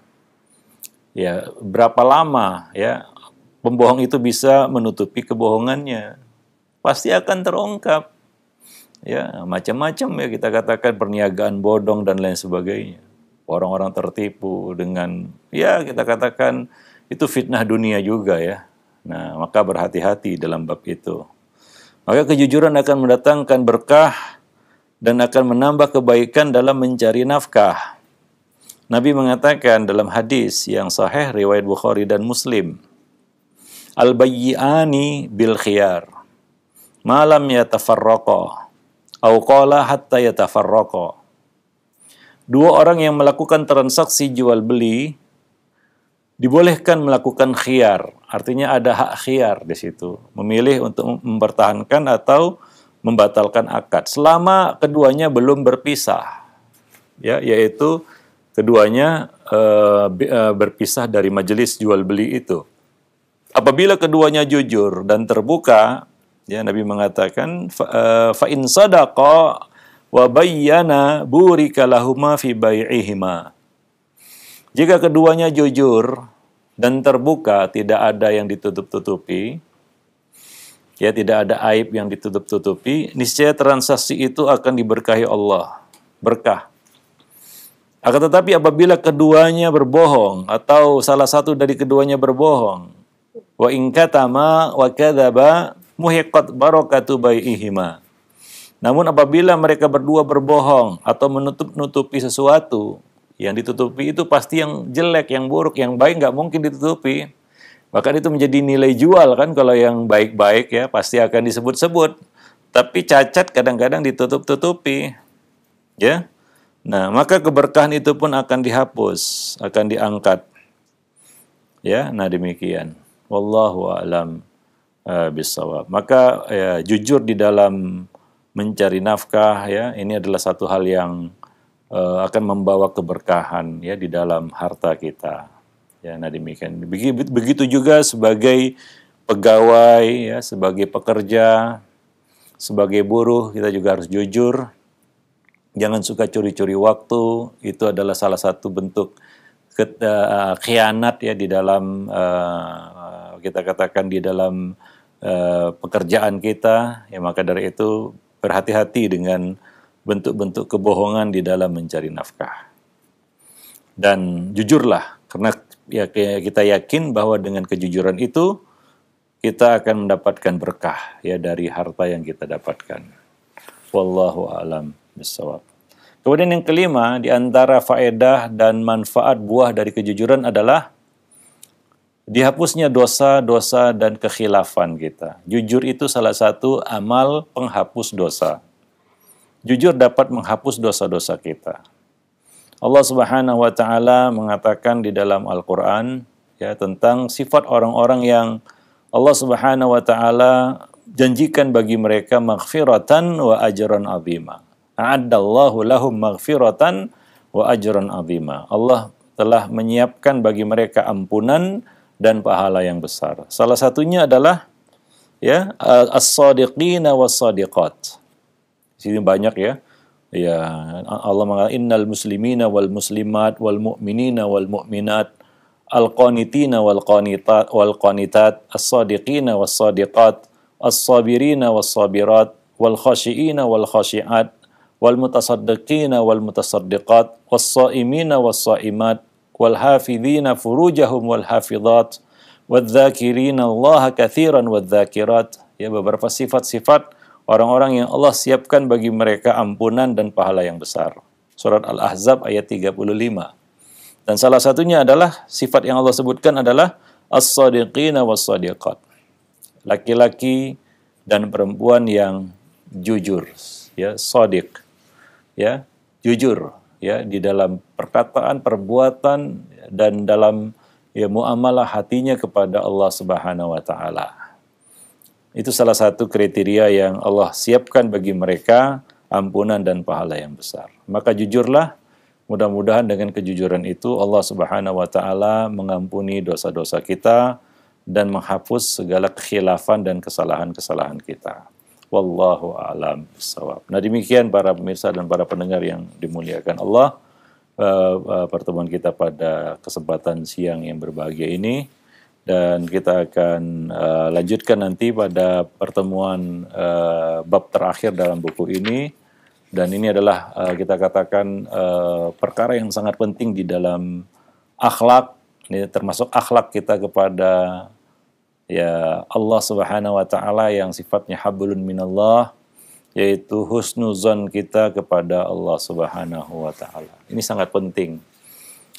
Ya, berapa lama ya Pembohong itu bisa menutupi kebohongannya. Pasti akan terungkap. Ya, macam-macam ya kita katakan perniagaan bodong dan lain sebagainya. Orang-orang tertipu dengan ya kita katakan itu fitnah dunia juga ya. Nah, maka berhati-hati dalam bab itu. Maka kejujuran akan mendatangkan berkah dan akan menambah kebaikan dalam mencari nafkah. Nabi mengatakan dalam hadis yang sahih riwayat Bukhari dan Muslim, al bayyani bil khiyar malam yatafarraqa au qala hatta yatafarraqa dua orang yang melakukan transaksi jual beli dibolehkan melakukan khiyar artinya ada hak khiyar di situ memilih untuk mempertahankan atau membatalkan akad selama keduanya belum berpisah ya yaitu keduanya eh, eh, berpisah dari majelis jual beli itu Apabila keduanya jujur dan terbuka, ya Nabi mengatakan eh, fa in sadaqa wa bayyana burika lahuma fi bai'ihima. Jika keduanya jujur dan terbuka, tidak ada yang ditutup-tutupi, ya tidak ada aib yang ditutup-tutupi, niscaya transaksi itu akan diberkahi Allah, berkah. Akan tetapi apabila keduanya berbohong atau salah satu dari keduanya berbohong, wa in katama wa kadzaba muhiqat barakatu bai'ihima. Namun apabila mereka berdua berbohong atau menutup-nutupi sesuatu, yang ditutupi itu pasti yang jelek, yang buruk, yang baik nggak mungkin ditutupi. Bahkan itu menjadi nilai jual kan kalau yang baik-baik ya pasti akan disebut-sebut. Tapi cacat kadang-kadang ditutup-tutupi. Ya. Nah, maka keberkahan itu pun akan dihapus, akan diangkat. Ya, nah demikian wallahu a'lam uh, eh, bisawab. Maka ya, jujur di dalam mencari nafkah ya ini adalah satu hal yang uh, akan membawa keberkahan ya di dalam harta kita. Ya, nah demikian. Begitu juga sebagai pegawai ya, sebagai pekerja, sebagai buruh kita juga harus jujur. Jangan suka curi-curi waktu, itu adalah salah satu bentuk ke, uh, khianat ya di dalam uh, kita katakan di dalam uh, pekerjaan kita ya maka dari itu berhati-hati dengan bentuk-bentuk kebohongan di dalam mencari nafkah dan jujurlah karena ya kita yakin bahwa dengan kejujuran itu kita akan mendapatkan berkah ya dari harta yang kita dapatkan. Wallahu alam bisawab. Kemudian yang kelima, di antara faedah dan manfaat buah dari kejujuran adalah dihapusnya dosa-dosa dan kekhilafan kita. Jujur itu salah satu amal penghapus dosa. Jujur dapat menghapus dosa-dosa kita. Allah Subhanahu wa taala mengatakan di dalam Al-Qur'an ya tentang sifat orang-orang yang Allah Subhanahu wa taala janjikan bagi mereka maghfiratan wa ajran azimah a'addallahu lahum maghfiratan wa ajran azima. Allah telah menyiapkan bagi mereka ampunan dan pahala yang besar. Salah satunya adalah ya as-sadiqina was-sadiqat. Di sini banyak ya. Ya Allah mengatakan innal muslimina wal muslimat wal mu'minina wal mu'minat al qanitina wal qanitat wal qanitat as-sadiqina was-sadiqat as-sabirina was-sabirat wal khashiina wal khashiat wal mutasaddiqina wal mutasaddiqat was-saimina was-saimat wal hafidhina furujahum wal Allah katsiran ya beberapa sifat-sifat orang-orang yang Allah siapkan bagi mereka ampunan dan pahala yang besar surat al-ahzab ayat 35 dan salah satunya adalah sifat yang Allah sebutkan adalah as-sadiqina was-sadiqat laki-laki dan perempuan yang jujur ya sadiq ya jujur ya di dalam perkataan, perbuatan dan dalam ya muamalah hatinya kepada Allah Subhanahu wa taala. Itu salah satu kriteria yang Allah siapkan bagi mereka ampunan dan pahala yang besar. Maka jujurlah Mudah-mudahan dengan kejujuran itu Allah Subhanahu wa taala mengampuni dosa-dosa kita dan menghapus segala kekhilafan dan kesalahan-kesalahan kita. Wallahu a'lam bisawab. Nah demikian para pemirsa dan para pendengar yang dimuliakan Allah. Uh, uh, pertemuan kita pada kesempatan siang yang berbahagia ini dan kita akan uh, lanjutkan nanti pada pertemuan uh, bab terakhir dalam buku ini dan ini adalah uh, kita katakan uh, perkara yang sangat penting di dalam akhlak ini termasuk akhlak kita kepada ya Allah Subhanahu wa taala yang sifatnya hablun minallah yaitu husnuzon kita kepada Allah Subhanahu wa taala. Ini sangat penting.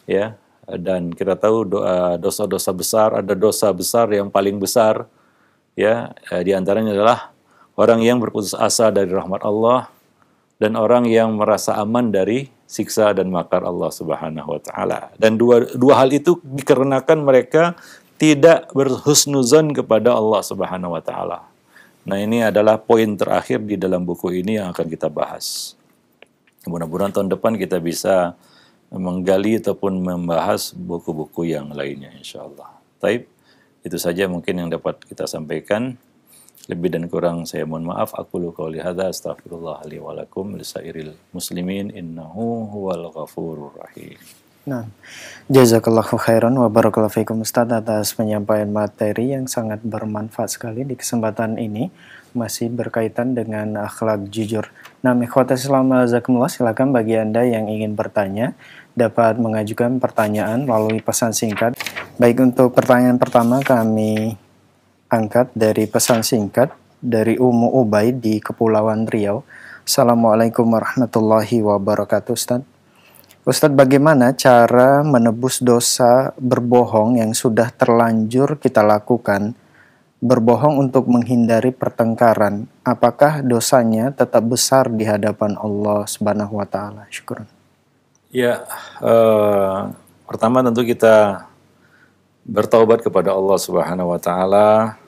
Ya, dan kita tahu doa dosa-dosa besar ada dosa besar yang paling besar ya eh, di antaranya adalah orang yang berputus asa dari rahmat Allah dan orang yang merasa aman dari siksa dan makar Allah Subhanahu wa taala. Dan dua dua hal itu dikarenakan mereka tidak berhusnuzon kepada Allah Subhanahu wa taala. Nah, ini adalah poin terakhir di dalam buku ini yang akan kita bahas. Mudah-mudahan tahun depan kita bisa menggali ataupun membahas buku-buku yang lainnya insyaallah. Allah. Taib, itu saja mungkin yang dapat kita sampaikan. Lebih dan kurang saya mohon maaf. Aku luka lihada astaghfirullah li walakum lisairil muslimin innahu huwal ghafurur rahim. Nah, jazakallahu khairan wa barakallahu fikum Ustaz atas penyampaian materi yang sangat bermanfaat sekali di kesempatan ini masih berkaitan dengan akhlak jujur. Nah, ikhwata selama zakumullah silakan bagi Anda yang ingin bertanya dapat mengajukan pertanyaan melalui pesan singkat. Baik untuk pertanyaan pertama kami angkat dari pesan singkat dari Umu Ubay di Kepulauan Riau. Assalamualaikum warahmatullahi wabarakatuh Ustaz. Ustadz, bagaimana cara menebus dosa berbohong yang sudah terlanjur kita lakukan? Berbohong untuk menghindari pertengkaran, apakah dosanya tetap besar di hadapan Allah Subhanahu wa taala? Syukur. Ya, uh, pertama tentu kita bertaubat kepada Allah Subhanahu wa taala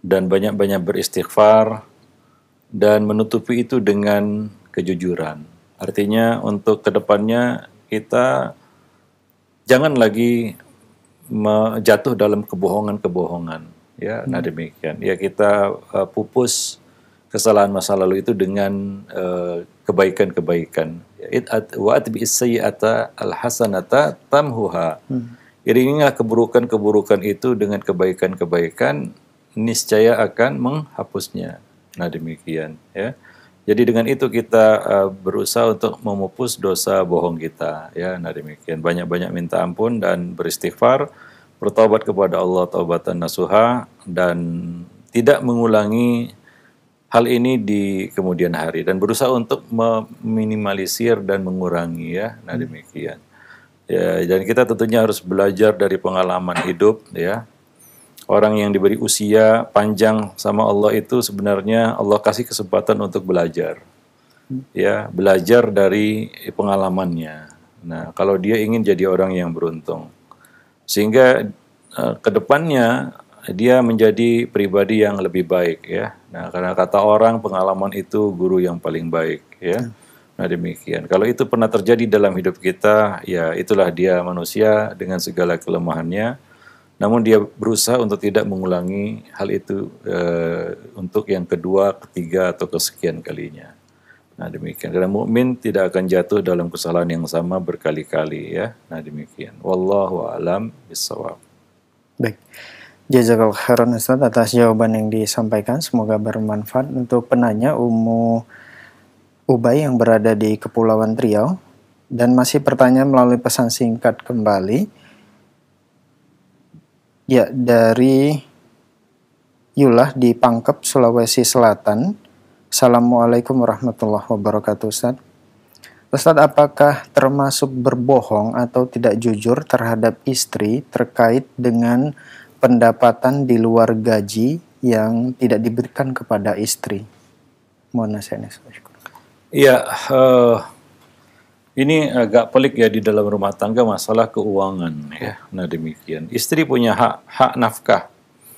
dan banyak-banyak beristighfar dan menutupi itu dengan kejujuran. Artinya untuk kedepannya kita jangan lagi jatuh dalam kebohongan-kebohongan ya. Nah hmm. Nah demikian ya kita uh, pupus kesalahan masa lalu itu dengan e, kebaikan-kebaikan. Ya, it at wa atbi al hasanata tamhuha. Hmm. Iringilah keburukan-keburukan itu dengan kebaikan-kebaikan niscaya akan menghapusnya. Nah demikian ya. Jadi dengan itu kita uh, berusaha untuk memupus dosa bohong kita ya. Nah demikian banyak-banyak minta ampun dan beristighfar, bertobat kepada Allah taubatan nasuha dan tidak mengulangi hal ini di kemudian hari dan berusaha untuk meminimalisir dan mengurangi ya. Hmm. Nah demikian. Ya, dan kita tentunya harus belajar dari pengalaman hidup ya orang yang diberi usia panjang sama Allah itu sebenarnya Allah kasih kesempatan untuk belajar. Ya, belajar dari pengalamannya. Nah, kalau dia ingin jadi orang yang beruntung. Sehingga uh, ke depannya dia menjadi pribadi yang lebih baik ya. Nah, karena kata orang pengalaman itu guru yang paling baik ya. Nah demikian. Kalau itu pernah terjadi dalam hidup kita, ya itulah dia manusia dengan segala kelemahannya. Namun dia berusaha untuk tidak mengulangi hal itu e, untuk yang kedua, ketiga atau kesekian kalinya. Nah demikian. Karena mukmin tidak akan jatuh dalam kesalahan yang sama berkali-kali ya. Nah demikian. Wallahu alam bishawab. Baik. Jazakallah khairan Ustaz atas jawaban yang disampaikan. Semoga bermanfaat untuk penanya Umu Ubay yang berada di Kepulauan Riau dan masih pertanyaan melalui pesan singkat kembali. Ya, dari Yulah di Pangkep, Sulawesi Selatan. Assalamualaikum warahmatullahi wabarakatuh, Ustaz. Ustaz, apakah termasuk berbohong atau tidak jujur terhadap istri terkait dengan pendapatan di luar gaji yang tidak diberikan kepada istri? Mohon nasihatnya. Iya, uh, ini agak pelik ya di dalam rumah tangga masalah keuangan ya. Nah demikian. Istri punya hak hak nafkah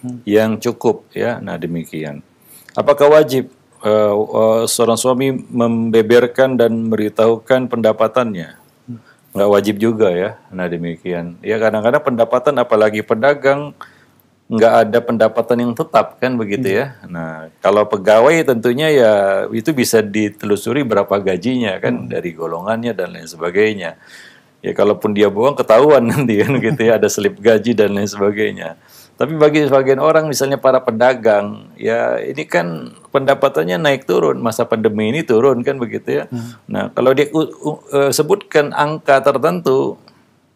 hmm. yang cukup ya. Nah demikian. Apakah wajib uh, uh, seorang suami membeberkan dan memberitahukan pendapatannya? Hmm. Nggak wajib juga ya. Nah demikian. Ya kadang-kadang pendapatan apalagi pedagang nggak ada pendapatan yang tetap kan begitu hmm. ya. Nah kalau pegawai tentunya ya itu bisa ditelusuri berapa gajinya kan hmm. dari golongannya dan lain sebagainya. Ya kalaupun dia buang ketahuan nanti kan gitu ya ada slip gaji dan lain sebagainya. Tapi bagi sebagian orang misalnya para pedagang ya ini kan pendapatannya naik turun masa pandemi ini turun kan begitu ya. Hmm. Nah kalau dia uh, uh, sebutkan angka tertentu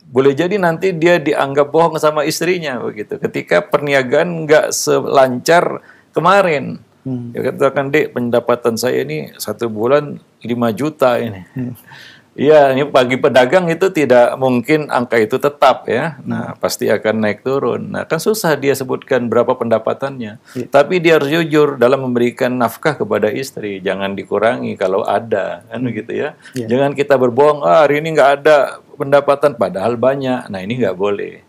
boleh jadi nanti dia dianggap bohong sama istrinya begitu. Ketika perniagaan nggak selancar kemarin. Hmm. Ya katakan dek pendapatan saya ini satu bulan 5 juta ini. Hmm. Iya, ini bagi pedagang itu tidak mungkin angka itu tetap ya. Nah, pasti akan naik turun. Nah, kan susah dia sebutkan berapa pendapatannya. Ya. Tapi dia harus jujur dalam memberikan nafkah kepada istri, jangan dikurangi kalau ada, kan gitu ya. ya. Jangan kita berbohong, ah, hari ini nggak ada pendapatan padahal banyak. Nah, ini nggak boleh.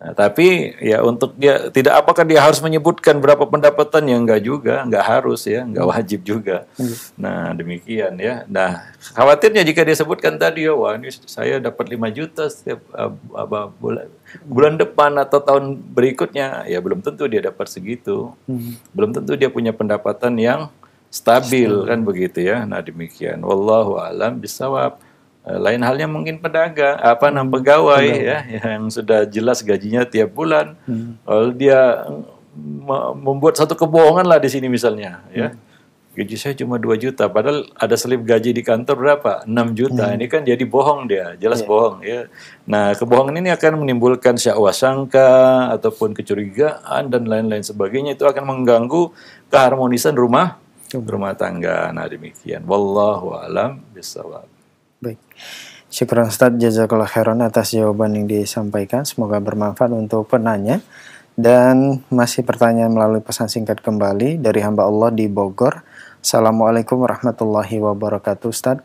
Nah, tapi ya untuk dia tidak apakah dia harus menyebutkan berapa pendapatan yang enggak juga, enggak harus ya, enggak hmm. wajib juga. Hmm. Nah, demikian ya. Nah, khawatirnya jika dia sebutkan tadi ya, wah ini saya dapat 5 juta setiap uh, uh, bulan bulan depan atau tahun berikutnya, ya belum tentu dia dapat segitu. Hmm. Belum tentu dia punya pendapatan yang stabil, stabil. kan begitu ya. Nah, demikian. Wallahu alam bisawab. Eh, lain halnya mungkin pedagang, apa hmm. Nah, pegawai ya yang sudah jelas gajinya tiap bulan, hmm. lalu dia mm, membuat satu kebohongan lah di sini misalnya, ya. hmm. ya gaji saya cuma 2 juta, padahal ada selip gaji di kantor berapa 6 juta, hmm. ini kan jadi bohong dia, jelas yeah. bohong ya. Nah kebohongan ini akan menimbulkan syakwa sangka ataupun kecurigaan dan lain-lain sebagainya itu akan mengganggu keharmonisan rumah rumah tangga. Nah demikian. Wallahu a'lam bishawab. Baik. syukur Ustaz Jazakallah Khairan atas jawaban yang disampaikan. Semoga bermanfaat untuk penanya. Dan masih pertanyaan melalui pesan singkat kembali dari hamba Allah di Bogor. Assalamualaikum warahmatullahi wabarakatuh Ustaz.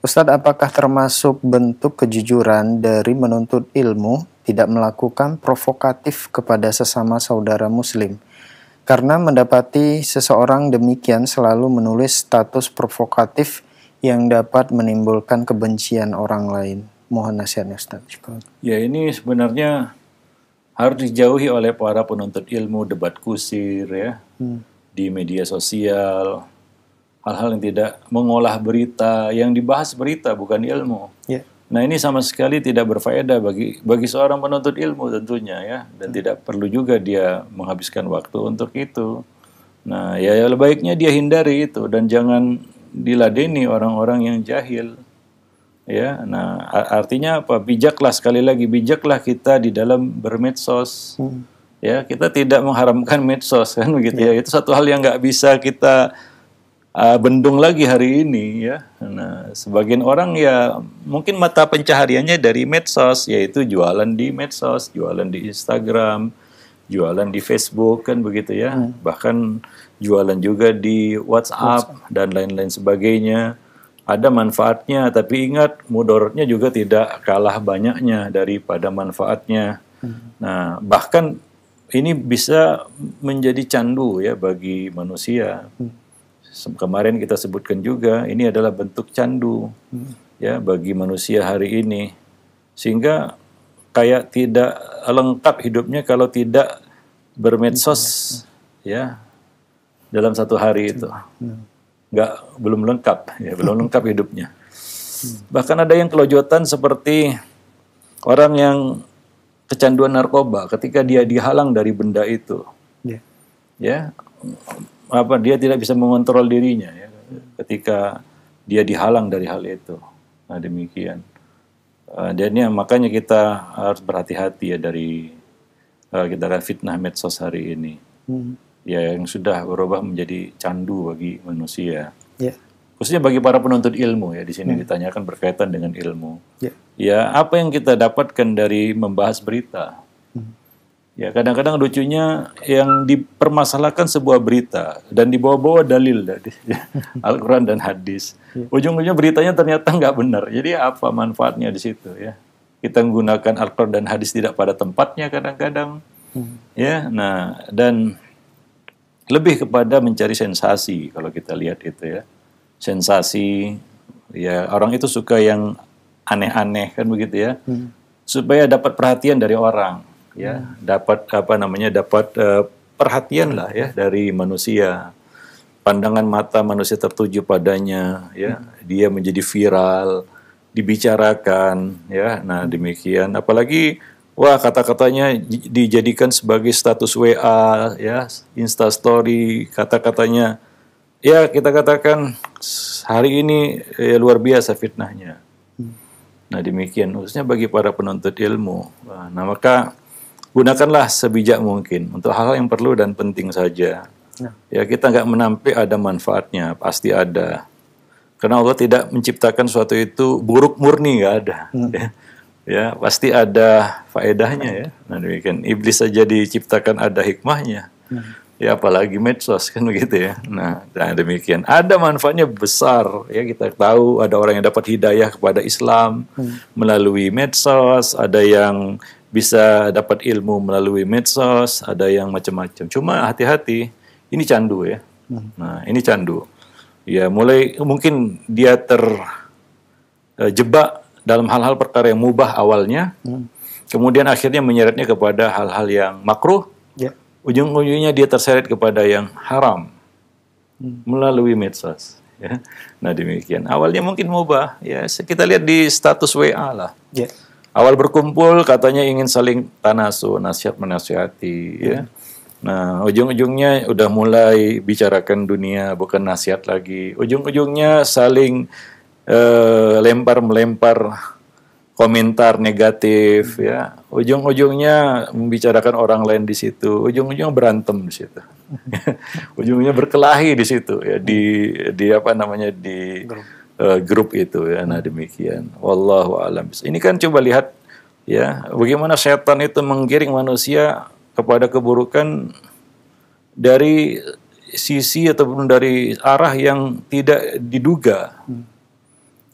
Ustaz, apakah termasuk bentuk kejujuran dari menuntut ilmu tidak melakukan provokatif kepada sesama saudara muslim? Karena mendapati seseorang demikian selalu menulis status provokatif yang dapat menimbulkan kebencian orang lain. Mohon nasihatnya Ustaz. Ya ini sebenarnya harus dijauhi oleh para penuntut ilmu, debat kusir ya, hmm. di media sosial, hal-hal yang tidak mengolah berita, yang dibahas berita bukan ilmu. Ya. Nah ini sama sekali tidak berfaedah bagi bagi seorang penuntut ilmu tentunya ya, dan hmm. tidak perlu juga dia menghabiskan waktu untuk itu. Nah ya, ya baiknya dia hindari itu dan jangan diladeni orang-orang yang jahil. Ya, nah artinya apa? Bijaklah sekali lagi bijaklah kita di dalam bermedsos. Hmm. Ya, kita tidak mengharamkan medsos kan begitu ya? ya. Itu satu hal yang nggak bisa kita uh, bendung lagi hari ini ya. Nah, sebagian orang ya mungkin mata pencahariannya dari medsos yaitu jualan di medsos, jualan di Instagram, jualan di Facebook kan begitu ya, hmm. bahkan jualan juga di WhatsApp, WhatsApp. dan lain-lain sebagainya. Ada manfaatnya, tapi ingat mudorotnya juga tidak kalah banyaknya daripada manfaatnya. Hmm. Nah, bahkan ini bisa menjadi candu ya bagi manusia. Hmm. Kemarin kita sebutkan juga, ini adalah bentuk candu hmm. ya bagi manusia hari ini, sehingga kayak tidak lengkap hidupnya kalau tidak bermedsos ya dalam satu hari itu nggak belum lengkap ya belum lengkap hidupnya bahkan ada yang kelojotan seperti orang yang kecanduan narkoba ketika dia dihalang dari benda itu ya, ya apa dia tidak bisa mengontrol dirinya ya ketika dia dihalang dari hal itu nah demikian Uh, dan ya makanya kita harus berhati-hati ya dari uh, kita kan fitnah medsos hari ini. Hmm. Ya yang sudah berubah menjadi candu bagi manusia. Yeah. Khususnya bagi para penuntut ilmu ya di sini hmm. ditanyakan berkaitan dengan ilmu. Yeah. Ya apa yang kita dapatkan dari membahas berita? Ya, kadang-kadang lucunya yang dipermasalahkan sebuah berita dan dibawa-bawa dalil dari Al-Quran dan hadis. Ya. Ujung-ujungnya beritanya ternyata nggak benar. Jadi apa manfaatnya di situ ya? Kita menggunakan Al-Quran dan hadis tidak pada tempatnya kadang-kadang. Hmm. Ya, nah dan lebih kepada mencari sensasi kalau kita lihat itu ya. Sensasi ya orang itu suka yang aneh-aneh kan begitu ya. Hmm. Supaya dapat perhatian dari orang ya hmm. dapat apa namanya dapat uh, perhatian lah ya dari manusia pandangan mata manusia tertuju padanya ya hmm. dia menjadi viral dibicarakan ya nah hmm. demikian apalagi wah kata-katanya dijadikan sebagai status WA ya Insta story kata-katanya ya kita katakan hari ini ya, luar biasa fitnahnya hmm. nah demikian khususnya bagi para penuntut ilmu nah maka gunakanlah sebijak mungkin untuk hal-hal yang perlu dan penting saja. Ya, Ya kita nggak menampik ada manfaatnya, pasti ada. Karena Allah tidak menciptakan suatu itu buruk murni nggak ada. Hmm. Ya. ya pasti ada faedahnya ya. Nah demikian iblis saja diciptakan ada hikmahnya. Hmm. Ya apalagi medsos kan begitu ya. Nah, nah demikian ada manfaatnya besar ya kita tahu ada orang yang dapat hidayah kepada Islam hmm. melalui medsos, ada yang bisa dapat ilmu melalui medsos, ada yang macam-macam. Cuma hati-hati, ini candu ya. Hmm. Nah, ini candu. Ya, mulai mungkin dia terjebak eh, uh, dalam hal-hal perkara yang mubah awalnya, hmm. kemudian akhirnya menyeretnya kepada hal-hal yang makruh. Yeah. Ujung-ujungnya dia terseret kepada yang haram hmm. melalui medsos. Ya. Nah demikian. Awalnya mungkin mubah. Ya, kita lihat di status WA lah. Yeah Awal berkumpul katanya ingin saling tanasu, nasihat menasihati ya. Iya. Nah, ujung-ujungnya udah mulai bicarakan dunia bukan nasihat lagi. Ujung-ujungnya saling eh, lempar-melempar komentar negatif hmm. ya. Ujung-ujungnya membicarakan orang lain di situ, ujung-ujungnya berantem di situ. Hmm. ujungnya berkelahi di situ ya di di apa namanya di Grup Eh, grup itu ya. Nah demikian. Wallahu alam. Ini kan coba lihat ya bagaimana setan itu menggiring manusia kepada keburukan dari sisi ataupun dari arah yang tidak diduga. Hmm.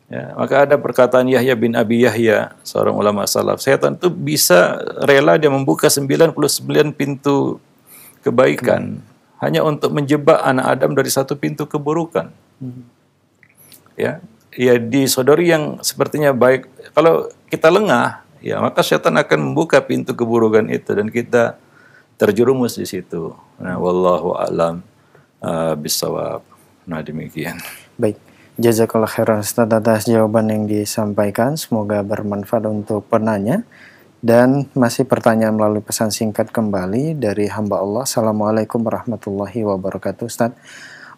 Ya, maka ada perkataan Yahya bin Abi Yahya, seorang ulama salaf, setan itu bisa rela dia membuka 99 pintu kebaikan hmm. hanya untuk menjebak anak Adam dari satu pintu keburukan. Hmm ya ya disodori yang sepertinya baik kalau kita lengah ya maka setan akan membuka pintu keburukan itu dan kita terjerumus di situ nah wallahu alam uh, bisawab nah demikian baik Jazakallah khairan Ustaz atas jawaban yang disampaikan. Semoga bermanfaat untuk penanya. Dan masih pertanyaan melalui pesan singkat kembali dari hamba Allah. Assalamualaikum warahmatullahi wabarakatuh Ustaz.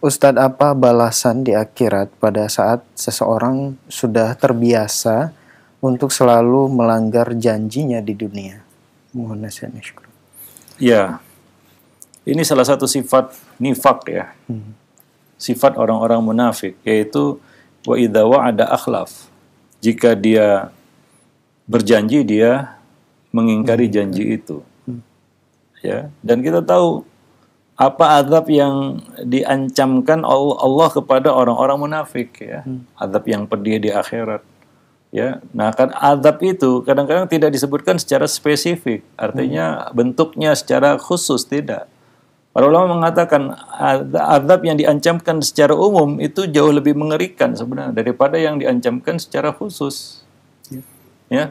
Ustadz apa balasan di akhirat pada saat seseorang sudah terbiasa untuk selalu melanggar janjinya di dunia? Mohon nasihatnya syukur. Ya, ini salah satu sifat nifak ya. Hmm. Sifat orang-orang munafik yaitu wa ada akhlaf. Jika dia berjanji dia mengingkari janji itu. Hmm. Ya, dan kita tahu apa azab yang diancamkan Allah kepada orang-orang munafik ya hmm. azab yang pedih di akhirat ya nah kan azab itu kadang-kadang tidak disebutkan secara spesifik artinya hmm. bentuknya secara khusus tidak para ulama mengatakan azab yang diancamkan secara umum itu jauh lebih mengerikan sebenarnya daripada yang diancamkan secara khusus ya ya,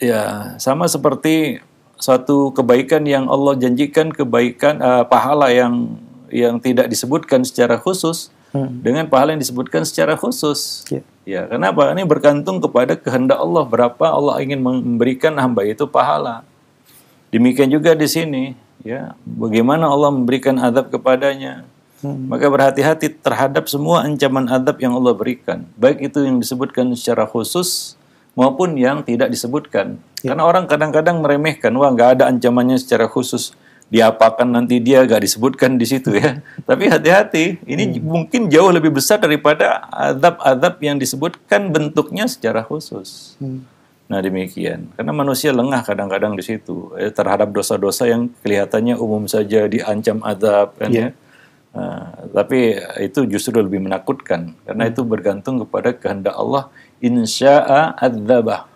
ya sama seperti suatu kebaikan yang Allah janjikan kebaikan uh, pahala yang yang tidak disebutkan secara khusus hmm. dengan pahala yang disebutkan secara khusus. Yeah. Ya, kenapa? Ini bergantung kepada kehendak Allah berapa Allah ingin memberikan hamba itu pahala. Demikian juga di sini, ya. Bagaimana Allah memberikan adab kepadanya? Hmm. Maka berhati-hati terhadap semua ancaman adab yang Allah berikan, baik itu yang disebutkan secara khusus maupun yang tidak disebutkan. Iya. Karena orang kadang-kadang meremehkan, wah nggak ada ancamannya secara khusus. Diapakan nanti dia gak disebutkan di situ ya. Tapi hati-hati, ini hmm. mungkin jauh lebih besar daripada adab-adab yang disebutkan bentuknya secara khusus. Hmm. Nah demikian, karena manusia lengah kadang-kadang di situ ya, terhadap dosa-dosa yang kelihatannya umum saja diancam adab kan ya. ya. Nah, tapi itu justru lebih menakutkan karena hmm. itu bergantung kepada kehendak Allah insya'a adzabah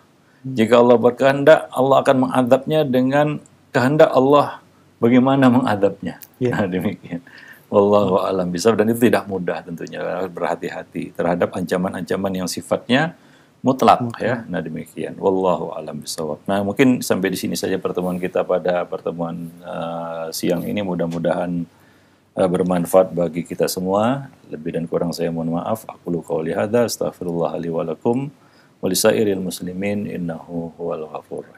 jika Allah berkehendak, Allah akan mengadapnya dengan kehendak Allah bagaimana mengadapnya? Ya. Nah, demikian. Wallahu alam bisa dan itu tidak mudah tentunya berhati-hati terhadap ancaman-ancaman yang sifatnya mutlak okay. ya. Nah, demikian. Wallahu alam bisawab. Nah, mungkin sampai di sini saja pertemuan kita pada pertemuan uh, siang ini mudah-mudahan uh, bermanfaat bagi kita semua. Lebih dan kurang saya mohon maaf. Aku lu kau hadza astaghfirullah ولسائر المسلمين إنه هو الغفور الرحيم